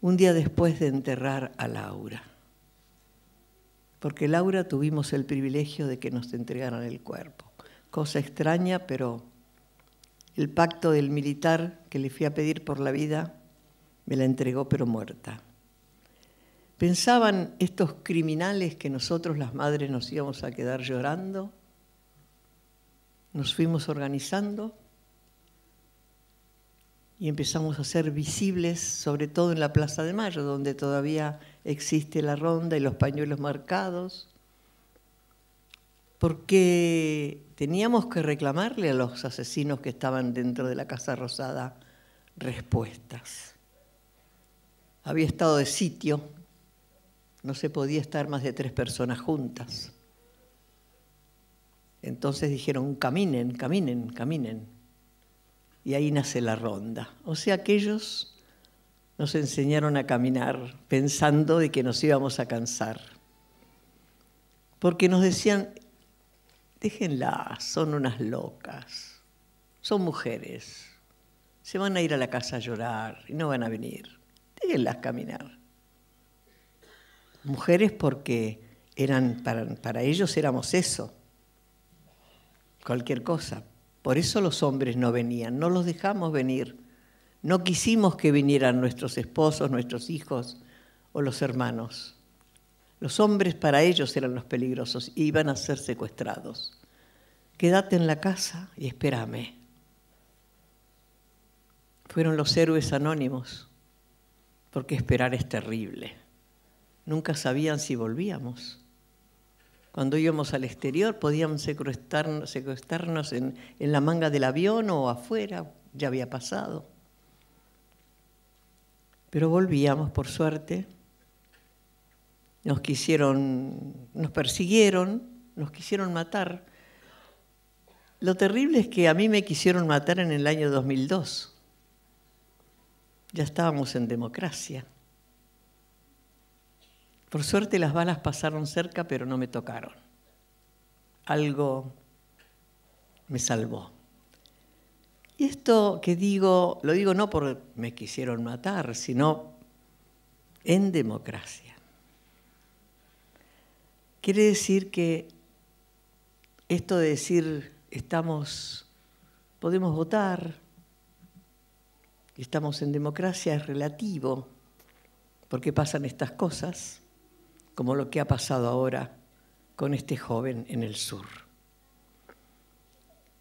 un día después de enterrar a Laura, porque Laura tuvimos el privilegio de que nos entregaran el cuerpo, cosa extraña, pero el pacto del militar que le fui a pedir por la vida me la entregó pero muerta. ¿Pensaban estos criminales que nosotros las madres nos íbamos a quedar llorando? Nos fuimos organizando y empezamos a ser visibles, sobre todo en la Plaza de Mayo, donde todavía existe la ronda y los pañuelos marcados, porque teníamos que reclamarle a los asesinos que estaban dentro de la Casa Rosada respuestas había estado de sitio, no se podía estar más de tres personas juntas. Entonces dijeron, caminen, caminen, caminen. Y ahí nace la ronda. O sea que ellos nos enseñaron a caminar pensando de que nos íbamos a cansar. Porque nos decían, déjenla, son unas locas, son mujeres, se van a ir a la casa a llorar y no van a venir las caminar. Mujeres porque eran, para, ellos éramos eso, cualquier cosa. Por eso los hombres no venían, no los dejamos venir. No quisimos que vinieran nuestros esposos, nuestros hijos o los hermanos. Los hombres para ellos eran los peligrosos iban a ser secuestrados. Quédate en la casa y espérame. Fueron los héroes anónimos porque esperar es terrible. Nunca sabían si volvíamos. Cuando íbamos al exterior podíamos secuestrarnos, en, en la manga del avión o afuera, ya había pasado. Pero volvíamos, por suerte. Nos quisieron, nos persiguieron, nos quisieron matar. Lo terrible es que a mí me quisieron matar en el año 2002 ya estábamos en democracia. Por suerte las balas pasaron cerca, pero no me tocaron. Algo me salvó. Y esto que digo, lo digo no porque me quisieron matar, sino en democracia. Quiere decir que esto de decir estamos, podemos votar, estamos en democracia es relativo, porque pasan estas cosas, como lo que ha pasado ahora con este joven en el sur.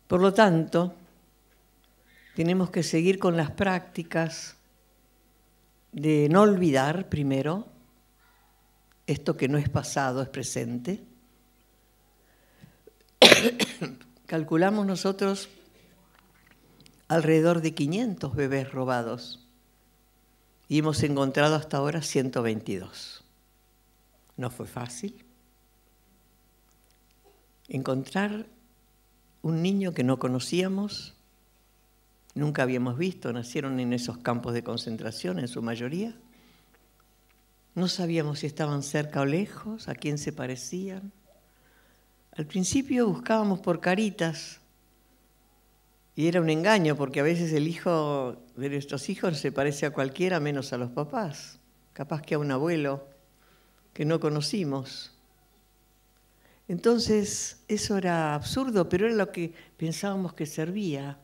Por lo tanto, tenemos que seguir con las prácticas de no olvidar primero esto que no es pasado, es presente. Calculamos nosotros alrededor de 500 bebés robados y hemos encontrado hasta ahora 122. No fue fácil. Encontrar un niño que no conocíamos, nunca habíamos visto, nacieron en esos campos de concentración en su mayoría. No sabíamos si estaban cerca o lejos, a quién se parecían. Al principio buscábamos por caritas, y era un engaño, porque a veces el hijo de nuestros hijos se parece a cualquiera menos a los papás, capaz que a un abuelo que no conocimos. Entonces, eso era absurdo, pero era lo que pensábamos que servía.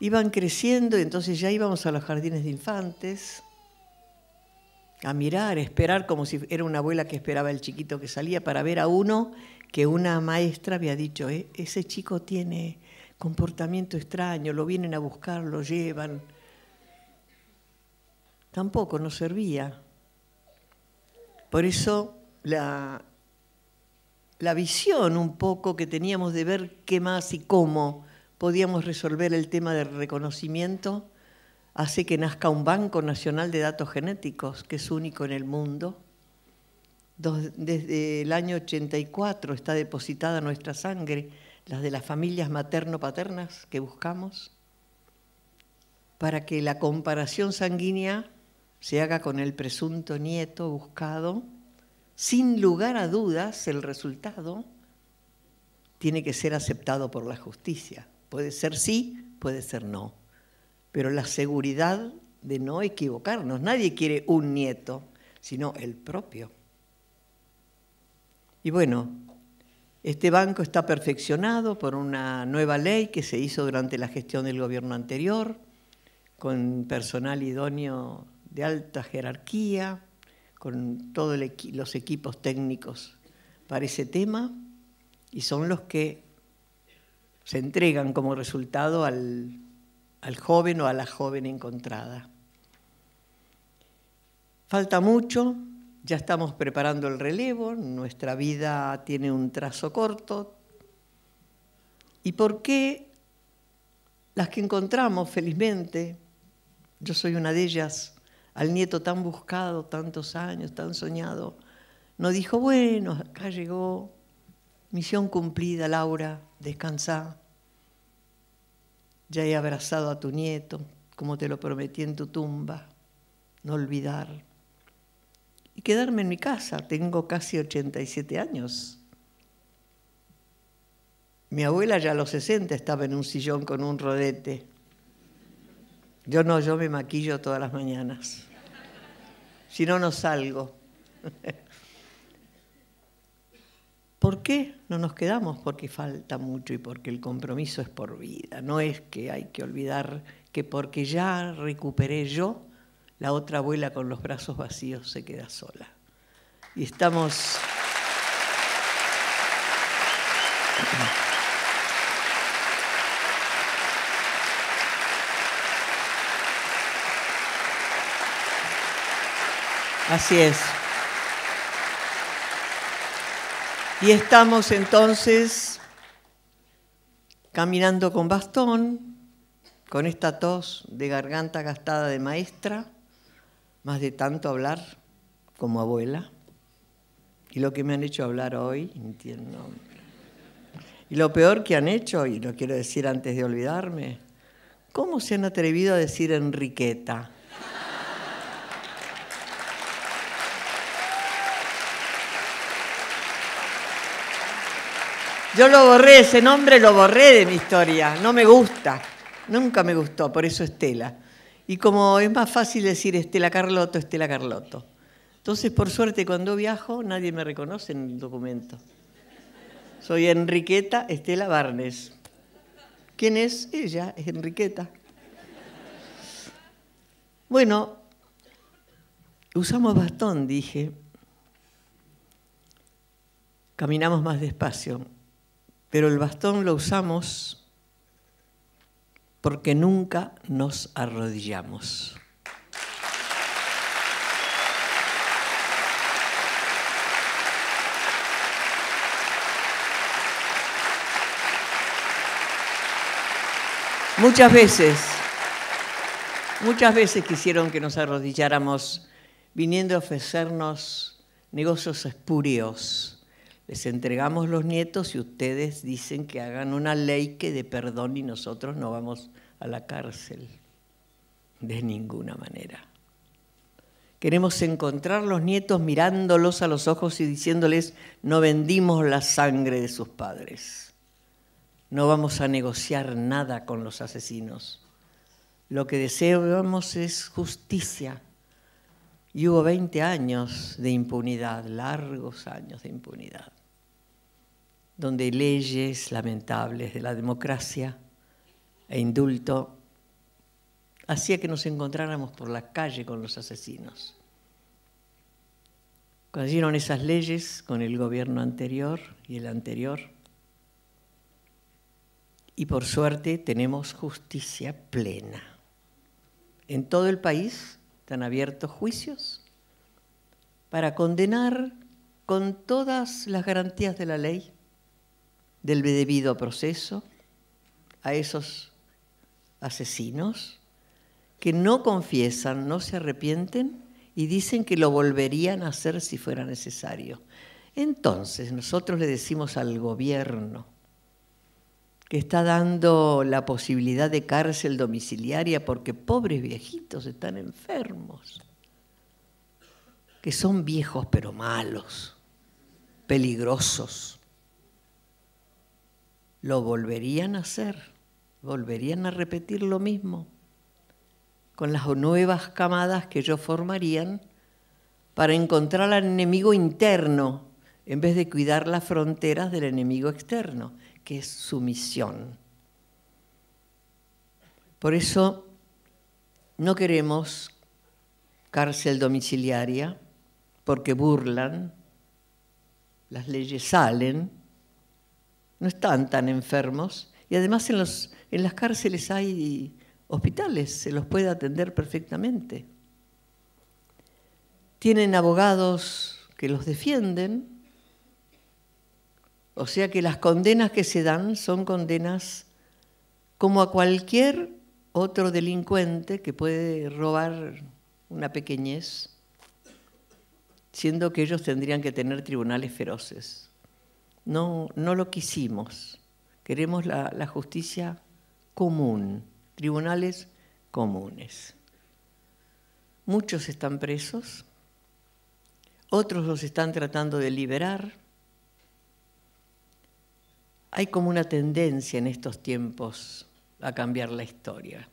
Iban creciendo, y entonces ya íbamos a los jardines de infantes a mirar, a esperar, como si era una abuela que esperaba el chiquito que salía, para ver a uno que una maestra había dicho, eh, ese chico tiene comportamiento extraño, lo vienen a buscar, lo llevan. Tampoco nos servía. Por eso la, la visión un poco que teníamos de ver qué más y cómo podíamos resolver el tema del reconocimiento hace que nazca un Banco Nacional de Datos Genéticos, que es único en el mundo. Desde el año 84 está depositada nuestra sangre las de las familias materno-paternas que buscamos, para que la comparación sanguínea se haga con el presunto nieto buscado, sin lugar a dudas el resultado tiene que ser aceptado por la justicia. Puede ser sí, puede ser no. Pero la seguridad de no equivocarnos. Nadie quiere un nieto, sino el propio. Y bueno, este banco está perfeccionado por una nueva ley que se hizo durante la gestión del gobierno anterior, con personal idóneo de alta jerarquía, con todos los equipos técnicos para ese tema, y son los que se entregan como resultado al joven o a la joven encontrada. Falta mucho, ya estamos preparando el relevo, nuestra vida tiene un trazo corto. ¿Y por qué las que encontramos, felizmente, yo soy una de ellas, al nieto tan buscado, tantos años, tan soñado, no dijo, bueno, acá llegó, misión cumplida, Laura, descansa, ya he abrazado a tu nieto, como te lo prometí en tu tumba, no olvidar quedarme en mi casa. Tengo casi 87 años. Mi abuela ya a los 60 estaba en un sillón con un rodete. Yo no, yo me maquillo todas las mañanas. Si no, no salgo. ¿Por qué no nos quedamos? Porque falta mucho y porque el compromiso es por vida. No es que hay que olvidar que porque ya recuperé yo, la otra abuela con los brazos vacíos se queda sola. Y estamos... Así es. Y estamos entonces caminando con bastón, con esta tos de garganta gastada de maestra, más de tanto hablar como abuela. Y lo que me han hecho hablar hoy, entiendo. Y lo peor que han hecho, y lo quiero decir antes de olvidarme, ¿cómo se han atrevido a decir Enriqueta? Yo lo borré, ese nombre lo borré de mi historia, no me gusta, nunca me gustó, por eso Estela. Y como es más fácil decir Estela Carlotto, Estela Carlotto. Entonces, por suerte, cuando viajo, nadie me reconoce en el documento. Soy Enriqueta Estela Barnes. ¿Quién es? Ella, es Enriqueta. Bueno, usamos bastón, dije. Caminamos más despacio, pero el bastón lo usamos porque nunca nos arrodillamos. Muchas veces, muchas veces quisieron que nos arrodilláramos viniendo a ofrecernos negocios espurios, les entregamos los nietos y ustedes dicen que hagan una ley que de perdón y nosotros no vamos a la cárcel. De ninguna manera. Queremos encontrar los nietos mirándolos a los ojos y diciéndoles, no vendimos la sangre de sus padres. No vamos a negociar nada con los asesinos. Lo que deseamos es justicia y hubo 20 años de impunidad, largos años de impunidad, donde leyes lamentables de la democracia e indulto hacía que nos encontráramos por la calle con los asesinos. Cuando esas leyes con el gobierno anterior y el anterior, y por suerte tenemos justicia plena en todo el país abiertos juicios para condenar con todas las garantías de la ley, del debido proceso, a esos asesinos que no confiesan, no se arrepienten y dicen que lo volverían a hacer si fuera necesario. Entonces nosotros le decimos al gobierno, está dando la posibilidad de cárcel domiciliaria porque pobres viejitos están enfermos, que son viejos pero malos, peligrosos. Lo volverían a hacer, volverían a repetir lo mismo con las nuevas camadas que ellos formarían para encontrar al enemigo interno en vez de cuidar las fronteras del enemigo externo que es misión. Por eso no queremos cárcel domiciliaria, porque burlan, las leyes salen, no están tan enfermos y además en, los, en las cárceles hay hospitales, se los puede atender perfectamente. Tienen abogados que los defienden o sea que las condenas que se dan son condenas como a cualquier otro delincuente que puede robar una pequeñez, siendo que ellos tendrían que tener tribunales feroces. No, no lo quisimos. Queremos la justicia común, tribunales comunes. Muchos están presos, otros los están tratando de liberar hay como una tendencia en estos tiempos a cambiar la historia.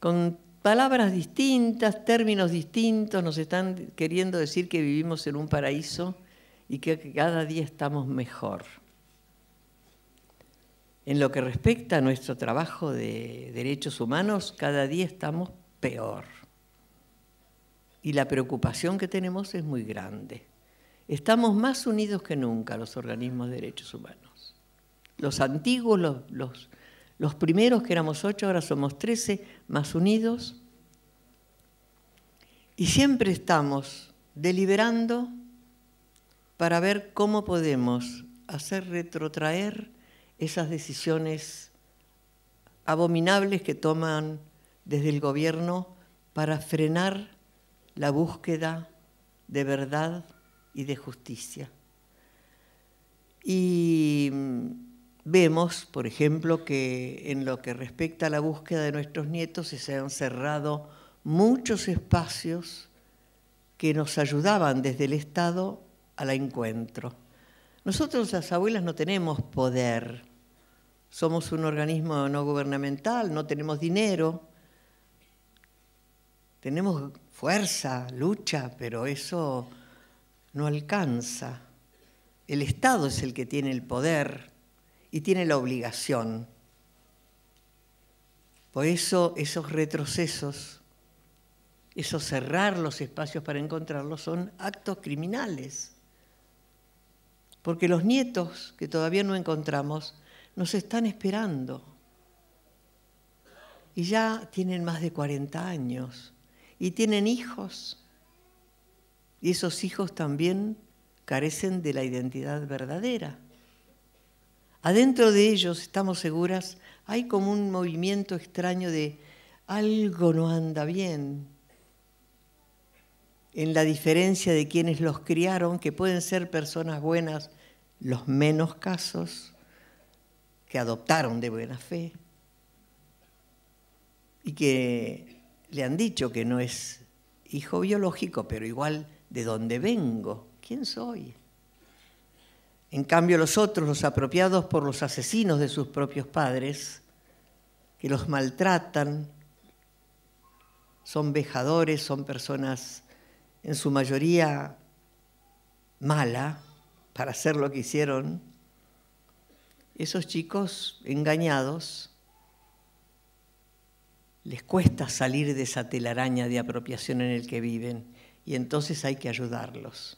Con palabras distintas, términos distintos, nos están queriendo decir que vivimos en un paraíso y que cada día estamos mejor. En lo que respecta a nuestro trabajo de derechos humanos, cada día estamos peor. Y la preocupación que tenemos es muy grande. Estamos más unidos que nunca los organismos de derechos humanos. Los antiguos, los, primeros que éramos ocho, ahora somos trece, más unidos. Y siempre estamos deliberando para ver cómo podemos hacer retrotraer esas decisiones abominables que toman desde el gobierno para frenar la búsqueda de verdad y de justicia. Y mm, vemos, por ejemplo, que en lo que respecta a la búsqueda de nuestros nietos se han cerrado muchos espacios que nos ayudaban desde el Estado al encuentro. Nosotros las abuelas no tenemos poder, somos un organismo no gubernamental, no tenemos dinero, tenemos fuerza, lucha, pero eso no alcanza. El Estado es el que tiene el poder y tiene la obligación. Por eso esos retrocesos, esos cerrar los espacios para encontrarlos son actos criminales. Porque los nietos que todavía no encontramos nos están esperando. Y ya tienen más de 40 años y tienen hijos y esos hijos también carecen de la identidad verdadera. Adentro de ellos, estamos seguras, hay como un movimiento extraño de algo no anda bien. En la diferencia de quienes los criaron, que pueden ser personas buenas, los menos casos, que adoptaron de buena fe y que le han dicho que no es hijo biológico, pero igual de dónde vengo, quién soy. En cambio los otros, los apropiados por los asesinos de sus propios padres, que los maltratan, son vejadores, son personas en su mayoría mala para hacer lo que hicieron, esos chicos engañados les cuesta salir de esa telaraña de apropiación en el que viven y entonces hay que ayudarlos.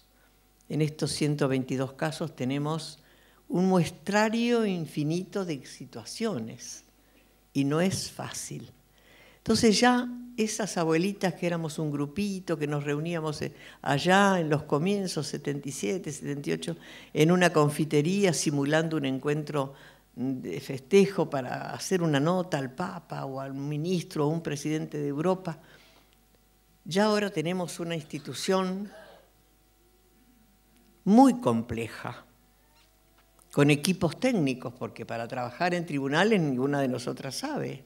En estos 122 casos tenemos un muestrario infinito de situaciones y no es fácil. Entonces ya esas abuelitas que éramos un grupito, que nos reuníamos eh, allá en los comienzos, 77, 78, en una confitería simulando un encuentro mm, de festejo para hacer una nota al Papa o al ministro o un presidente de Europa, ya ahora tenemos una institución muy compleja, con equipos técnicos, porque para trabajar en tribunales ninguna de nosotras sabe.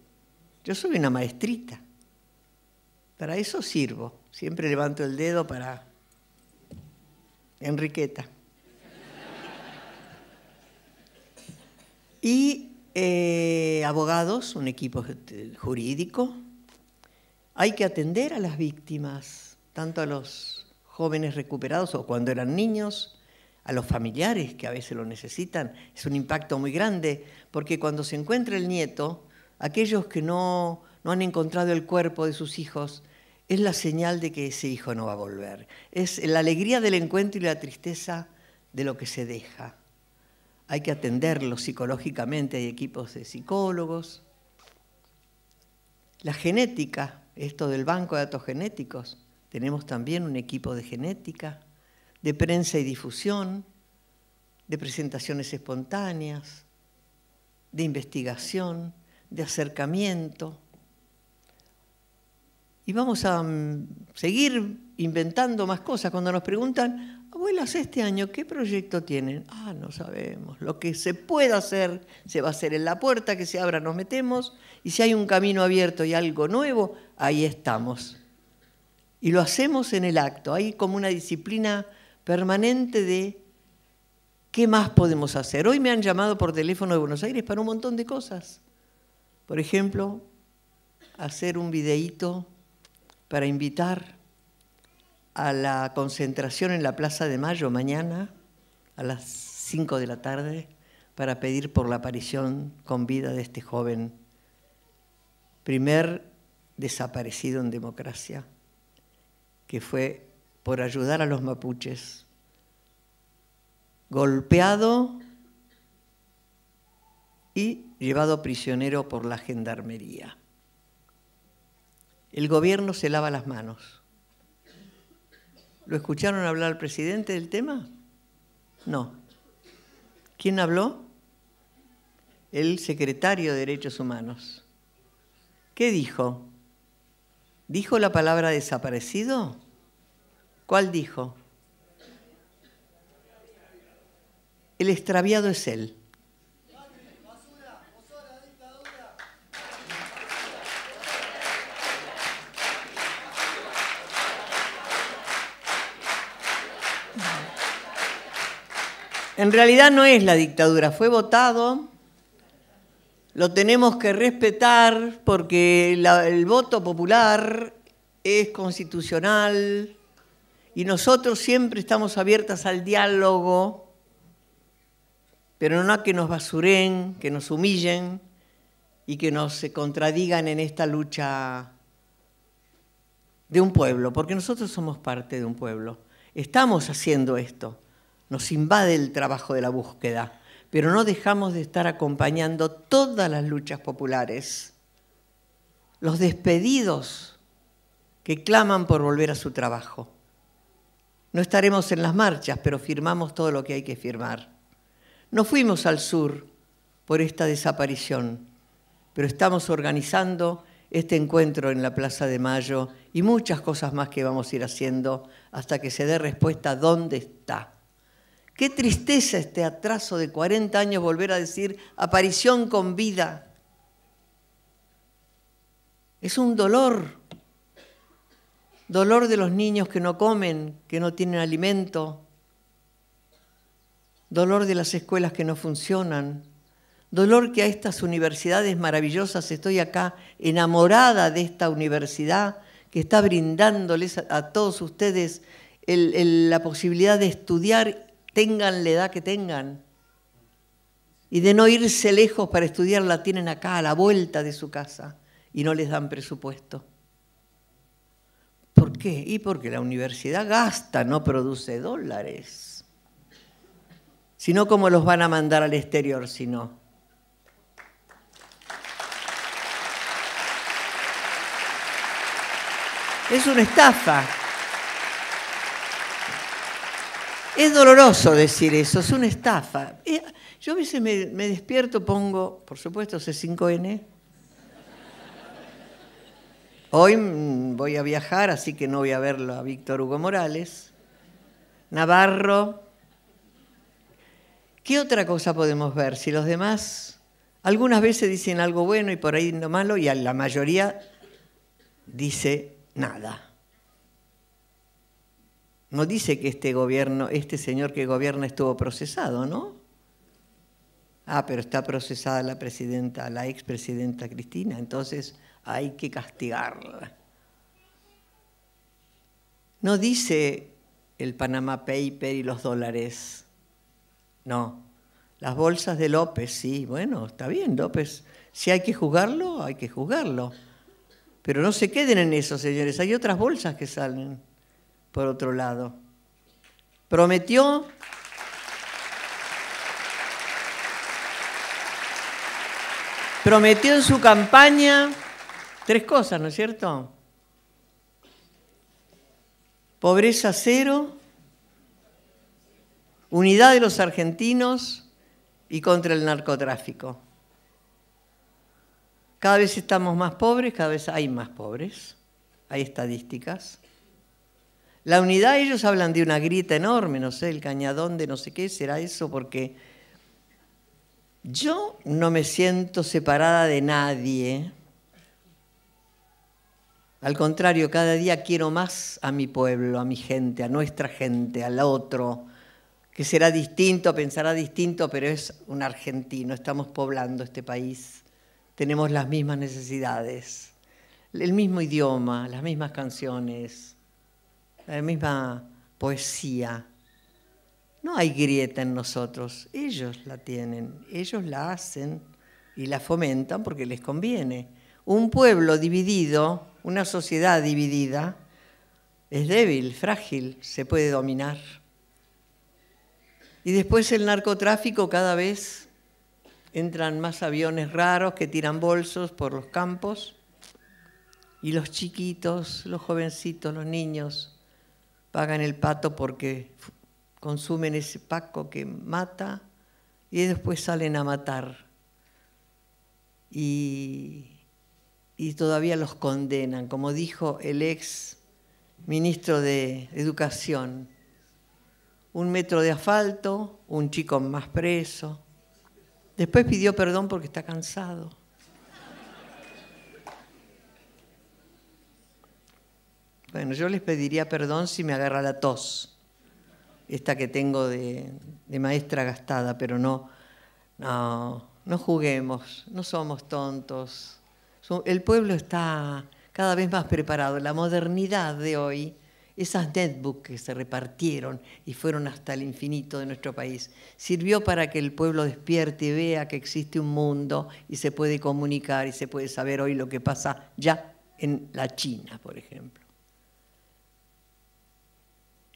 Yo soy una maestrita. Para eso sirvo. Siempre levanto el dedo para Enriqueta. Y eh, abogados, un equipo jurídico, hay que atender a las víctimas, tanto a los jóvenes recuperados o cuando eran niños, a los familiares que a veces lo necesitan. Es un impacto muy grande, porque cuando se encuentra el nieto, aquellos que no, han encontrado el cuerpo de sus hijos, es la señal de que ese hijo no va a volver. Es la alegría del encuentro y la tristeza de lo que se deja. Hay que atenderlo psicológicamente, hay equipos de psicólogos. La genética esto del banco de datos genéticos. Tenemos también un equipo de genética, de prensa y difusión, de presentaciones espontáneas, de investigación, de acercamiento. Y vamos a mm, seguir inventando más cosas. Cuando nos preguntan, abuelas, este año, ¿qué proyecto tienen? Ah, no sabemos. Lo que se pueda hacer, se va a hacer en la puerta que se abra, nos metemos. Y si hay un camino abierto y algo nuevo, ahí estamos. Y lo hacemos en el acto. Hay como una disciplina permanente de qué más podemos hacer. Hoy me han llamado por teléfono de Buenos Aires para un montón de cosas. Por ejemplo, hacer un videíto para invitar a la concentración en la Plaza de Mayo mañana a las 5 de la tarde para pedir por la aparición con vida de este joven primer desaparecido en democracia, que fue por ayudar a los mapuches, golpeado y llevado prisionero por la gendarmería. El gobierno se lava las manos. ¿Lo escucharon hablar al presidente del tema? No. ¿Quién habló? El secretario de Derechos Humanos. ¿Qué dijo? ¿Dijo la palabra desaparecido? ¿Cuál dijo? El extraviado es él. En realidad no es la dictadura, fue votado lo tenemos que respetar porque el voto popular es constitucional y nosotros siempre estamos abiertas al diálogo, pero no a que nos basuren, que nos humillen y que nos contradigan en esta lucha de un pueblo, porque nosotros somos parte de un pueblo. Estamos haciendo esto, nos invade el trabajo de la búsqueda pero no dejamos de estar acompañando todas las luchas populares, los despedidos que claman por volver a su trabajo. No estaremos en las marchas, pero firmamos todo lo que hay que firmar. No fuimos al sur por esta desaparición, pero estamos organizando este encuentro en la Plaza de Mayo y muchas cosas más que vamos a ir haciendo hasta que se dé respuesta dónde está. Qué tristeza este atraso de 40 años volver a decir aparición con vida. Es un dolor, dolor de los niños que no comen, que no tienen alimento, dolor de las escuelas que no funcionan, dolor que a estas universidades maravillosas, estoy acá enamorada de esta universidad que está brindándoles a, todos ustedes la posibilidad de estudiar tengan la edad que tengan, y de no irse lejos para estudiar la tienen acá, a la vuelta de su casa, y no les dan presupuesto. ¿Por qué? Y porque la universidad gasta, no produce dólares. Si no, ¿cómo los van a mandar al exterior si no? Es una estafa. Es doloroso decir eso, es una estafa. Eh, yo a veces me, despierto, pongo, por supuesto, C5N. Hoy mm, voy a viajar, así que no voy a verlo a Víctor Hugo Morales. Navarro. ¿Qué otra cosa podemos ver? Si los demás algunas veces dicen algo bueno y por ahí no malo, y a la mayoría dice nada. No dice que este gobierno, este señor que gobierna estuvo procesado, ¿no? Ah, pero está procesada la presidenta, la expresidenta Cristina, entonces hay que castigarla. No dice el Panama Paper y los dólares, no. Las bolsas de López, sí, bueno, está bien, López. Si hay que juzgarlo, hay que juzgarlo. Pero no se queden en eso, señores, hay otras bolsas que salen por otro lado. Prometió prometió en su campaña tres cosas, ¿no es cierto? Pobreza cero, unidad de los argentinos y contra el narcotráfico. Cada vez estamos más pobres, cada vez hay más pobres, hay estadísticas. La unidad, ellos hablan de una grita enorme, no sé, el cañadón de no sé qué, será eso porque yo no me siento separada de nadie. Al contrario, cada día quiero más a mi pueblo, a mi gente, a nuestra gente, al otro, que será distinto, pensará distinto, pero es un argentino, estamos poblando este país, tenemos las mismas necesidades, el mismo idioma, las mismas canciones, la misma poesía. No hay grieta en nosotros, ellos la tienen, ellos la hacen y la fomentan porque les conviene. Un pueblo dividido, una sociedad dividida, es débil, frágil, se puede dominar. Y después el narcotráfico cada vez entran más aviones raros que tiran bolsos por los campos y los chiquitos, los jovencitos, los niños pagan el pato porque consumen ese paco que mata y después salen a matar. Y, y todavía los condenan, como dijo el ex ministro de Educación. Un metro de asfalto, un chico más preso. Después pidió perdón porque está cansado. Bueno, yo les pediría perdón si me agarra la tos, esta que tengo de, maestra gastada, pero no, no, no juguemos, no somos tontos. El pueblo está cada vez más preparado. La modernidad de hoy, esas netbooks que se repartieron y fueron hasta el infinito de nuestro país, sirvió para que el pueblo despierte y vea que existe un mundo y se puede comunicar y se puede saber hoy lo que pasa ya en la China, por ejemplo.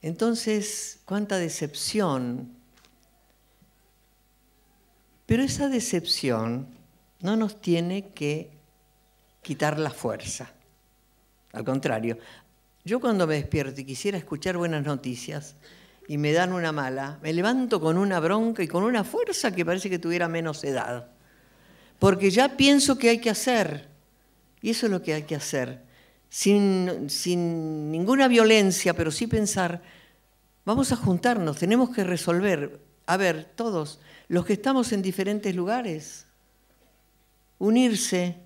Entonces, cuánta decepción. Pero esa decepción no nos tiene que quitar la fuerza. Al contrario, yo cuando me despierto y quisiera escuchar buenas noticias y me dan una mala, me levanto con una bronca y con una fuerza que parece que tuviera menos edad. Porque ya pienso que hay que hacer. Y eso es lo que hay que hacer sin, sin ninguna violencia, pero sí pensar, vamos a juntarnos, tenemos que resolver, a ver, todos, los que estamos en diferentes lugares, unirse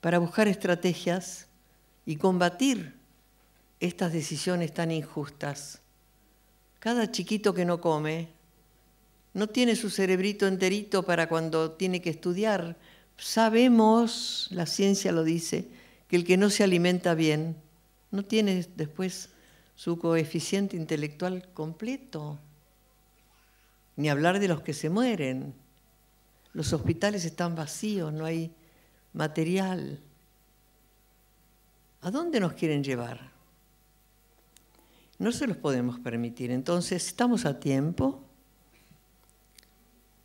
para buscar estrategias y combatir estas decisiones tan injustas. Cada chiquito que no come no tiene su cerebrito enterito para cuando tiene que estudiar. Sabemos, la ciencia lo dice, que el que no se alimenta bien no tiene después su coeficiente intelectual completo, ni hablar de los que se mueren. Los hospitales están vacíos, no hay material. ¿A dónde nos quieren llevar? No se los podemos permitir. Entonces, estamos a tiempo.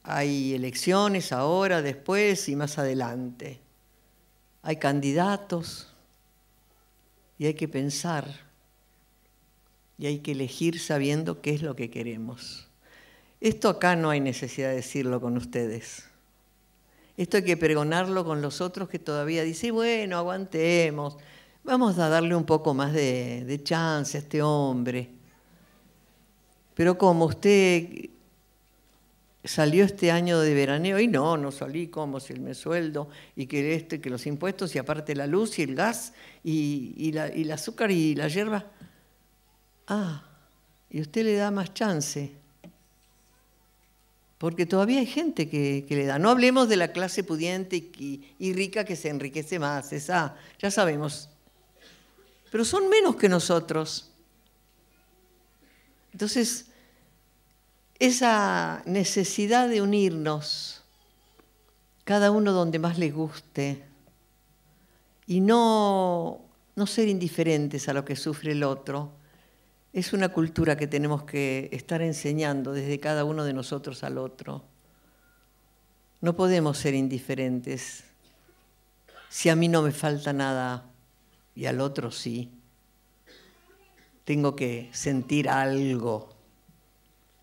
Hay elecciones ahora, después y más adelante hay candidatos y hay que pensar y hay que elegir sabiendo qué es lo que queremos. Esto acá no hay necesidad de decirlo con ustedes. Esto hay que pregonarlo con los otros que todavía dicen, bueno, aguantemos, vamos a darle un poco más de, de chance a este hombre. Pero como usted salió este año de veraneo y no, no salí, como si el me sueldo y que este, que los impuestos y aparte la luz y el gas y, el azúcar y la hierba. Ah, y usted le da más chance. Porque todavía hay gente que, le da. No hablemos de la clase pudiente y, y rica que se enriquece más, esa ya sabemos. Pero son menos que nosotros. Entonces, esa necesidad de unirnos, cada uno donde más le guste, y no, no ser indiferentes a lo que sufre el otro, es una cultura que tenemos que estar enseñando desde cada uno de nosotros al otro. No podemos ser indiferentes. Si a mí no me falta nada y al otro sí, tengo que sentir algo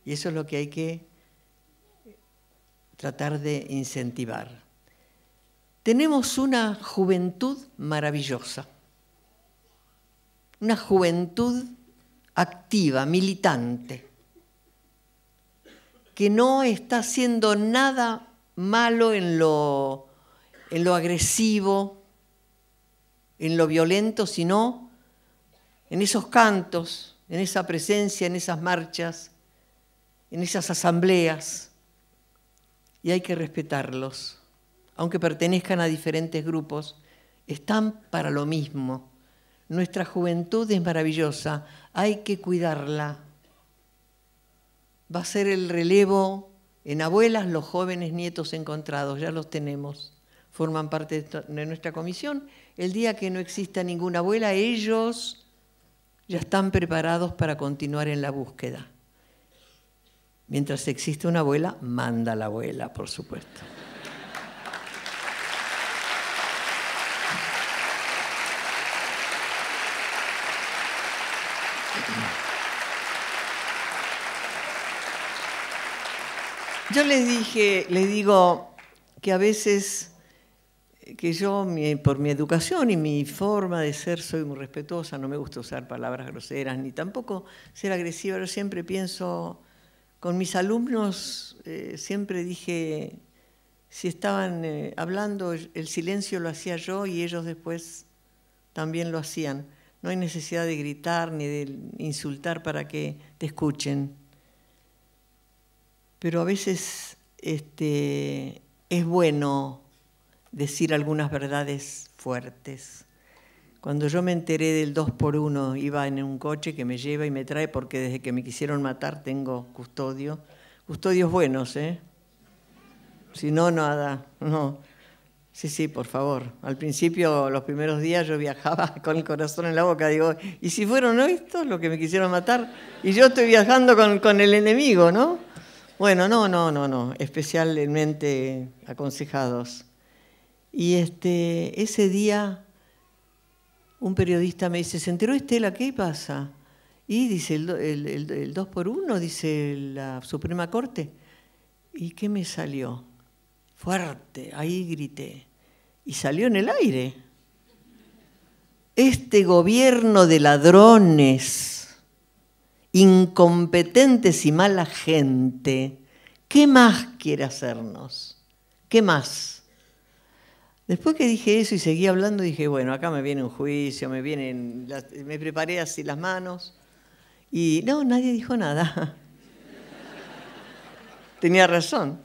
y eso es lo que hay que tratar de incentivar. Tenemos una juventud maravillosa, una juventud activa, militante, que no está haciendo nada malo en lo, en lo agresivo, en lo violento, sino en esos cantos, en esa presencia, en esas marchas, en esas asambleas y hay que respetarlos. Aunque pertenezcan a diferentes grupos, están para lo mismo. Nuestra juventud es maravillosa, hay que cuidarla. Va a ser el relevo en abuelas los jóvenes nietos encontrados, ya los tenemos. Forman parte de nuestra comisión. El día que no exista ninguna abuela, ellos ya están preparados para continuar en la búsqueda. Mientras existe una abuela, manda la abuela, por supuesto. Yo les dije, les digo que a veces que yo por mi educación y mi forma de ser soy muy respetuosa, no me gusta usar palabras groseras ni tampoco ser agresiva, pero siempre pienso con mis alumnos eh, siempre dije, si estaban eh, hablando, el silencio lo hacía yo y ellos después también lo hacían. No hay necesidad de gritar ni de insultar para que te escuchen. Pero a veces este, es bueno decir algunas verdades fuertes. Cuando yo me enteré del 2 por 1 iba en un coche que me lleva y me trae porque desde que me quisieron matar tengo custodio. Custodios buenos, ¿eh? Si no, nada, no. Sí, sí, por favor. Al principio, los primeros días, yo viajaba con el corazón en la boca. Digo, ¿y si fueron estos los que me quisieron matar? Y yo estoy viajando con, con el enemigo, ¿no? Bueno, no, no, no, no. Especialmente aconsejados. Y este, ese día un periodista me dice, ¿se enteró Estela? ¿Qué pasa? Y dice, el, 2 por 1 dice la Suprema Corte. ¿Y qué me salió? Fuerte, ahí grité. Y salió en el aire. Este gobierno de ladrones, incompetentes y mala gente, ¿qué más quiere hacernos? ¿Qué más? Después que dije eso y seguí hablando, dije, bueno, acá me viene un juicio, me vienen, me preparé así las manos. Y no, nadie dijo nada. Tenía razón.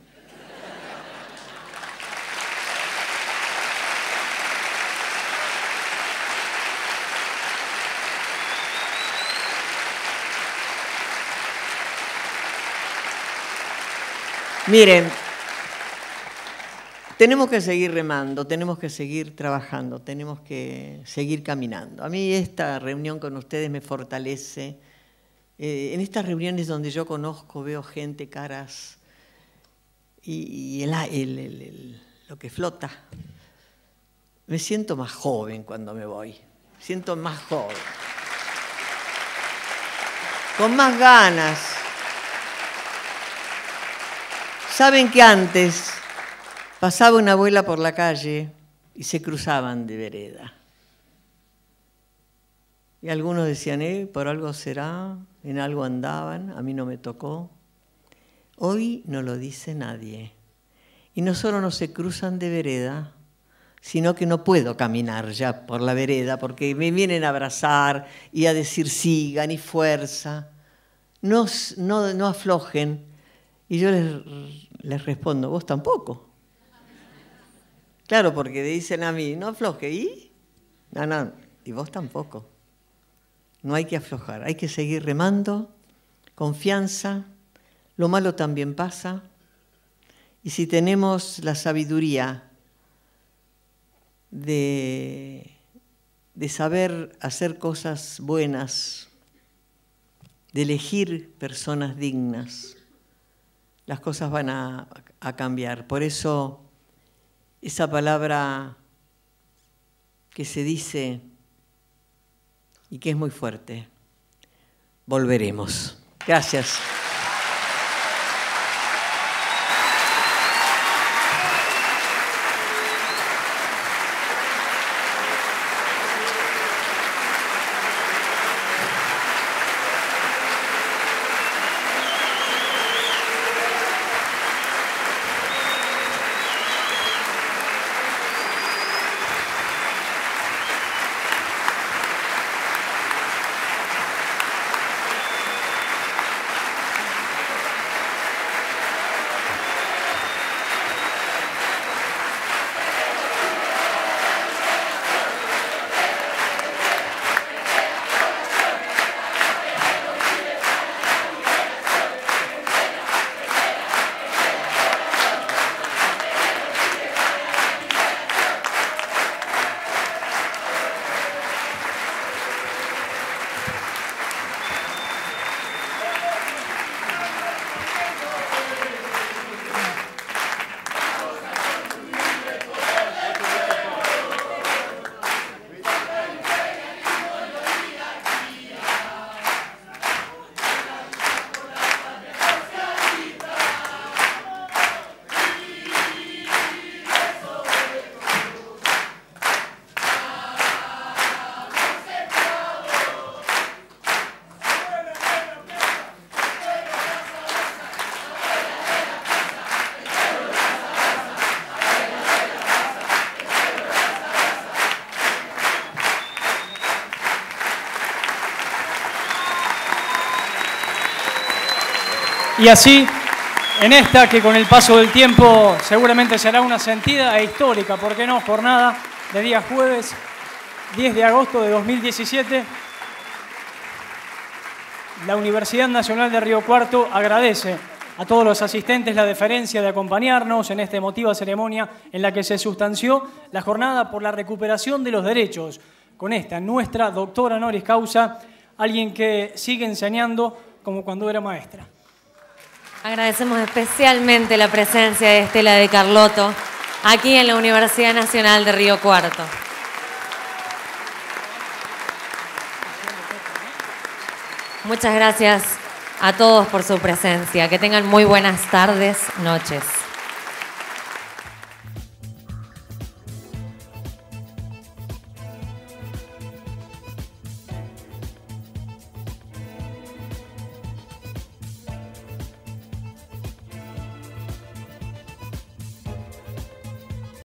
Miren, tenemos que seguir remando, tenemos que seguir trabajando, tenemos que seguir caminando. A mí esta reunión con ustedes me fortalece. Eh, en estas reuniones donde yo conozco, veo gente, caras y, lo que flota, me siento más joven cuando me voy. Siento más joven. Con más ganas. Saben que antes Pasaba una abuela por la calle y se cruzaban de vereda. Y algunos decían, eh, por algo será, en algo andaban, a mí no me tocó. Hoy no lo dice nadie. Y no solo no se cruzan de vereda, sino que no puedo caminar ya por la vereda porque me vienen a abrazar y a decir sigan y fuerza. No, no, aflojen. Y yo les, les respondo, vos tampoco. Claro, porque dicen a mí, no afloje. ¿Y? No, no, y vos tampoco. No hay que aflojar, hay que seguir remando, confianza, lo malo también pasa. Y si tenemos la sabiduría de, saber hacer cosas buenas, de elegir personas dignas, las cosas van a, a cambiar. Por eso esa palabra que se dice y que es muy fuerte. Volveremos. Gracias. Y así, en esta que con el paso del tiempo seguramente será una sentida e histórica, ¿por qué no? Jornada de día jueves 10 de agosto de 2017. La Universidad Nacional de Río Cuarto agradece a todos los asistentes la deferencia de acompañarnos en esta emotiva ceremonia en la que se sustanció la jornada por la recuperación de los derechos con esta, nuestra doctora Noris causa, alguien que sigue enseñando como cuando era maestra. Agradecemos especialmente la presencia de Estela de Carloto aquí en la Universidad Nacional de Río Cuarto. Muchas gracias a todos por su presencia. Que tengan muy buenas tardes, noches.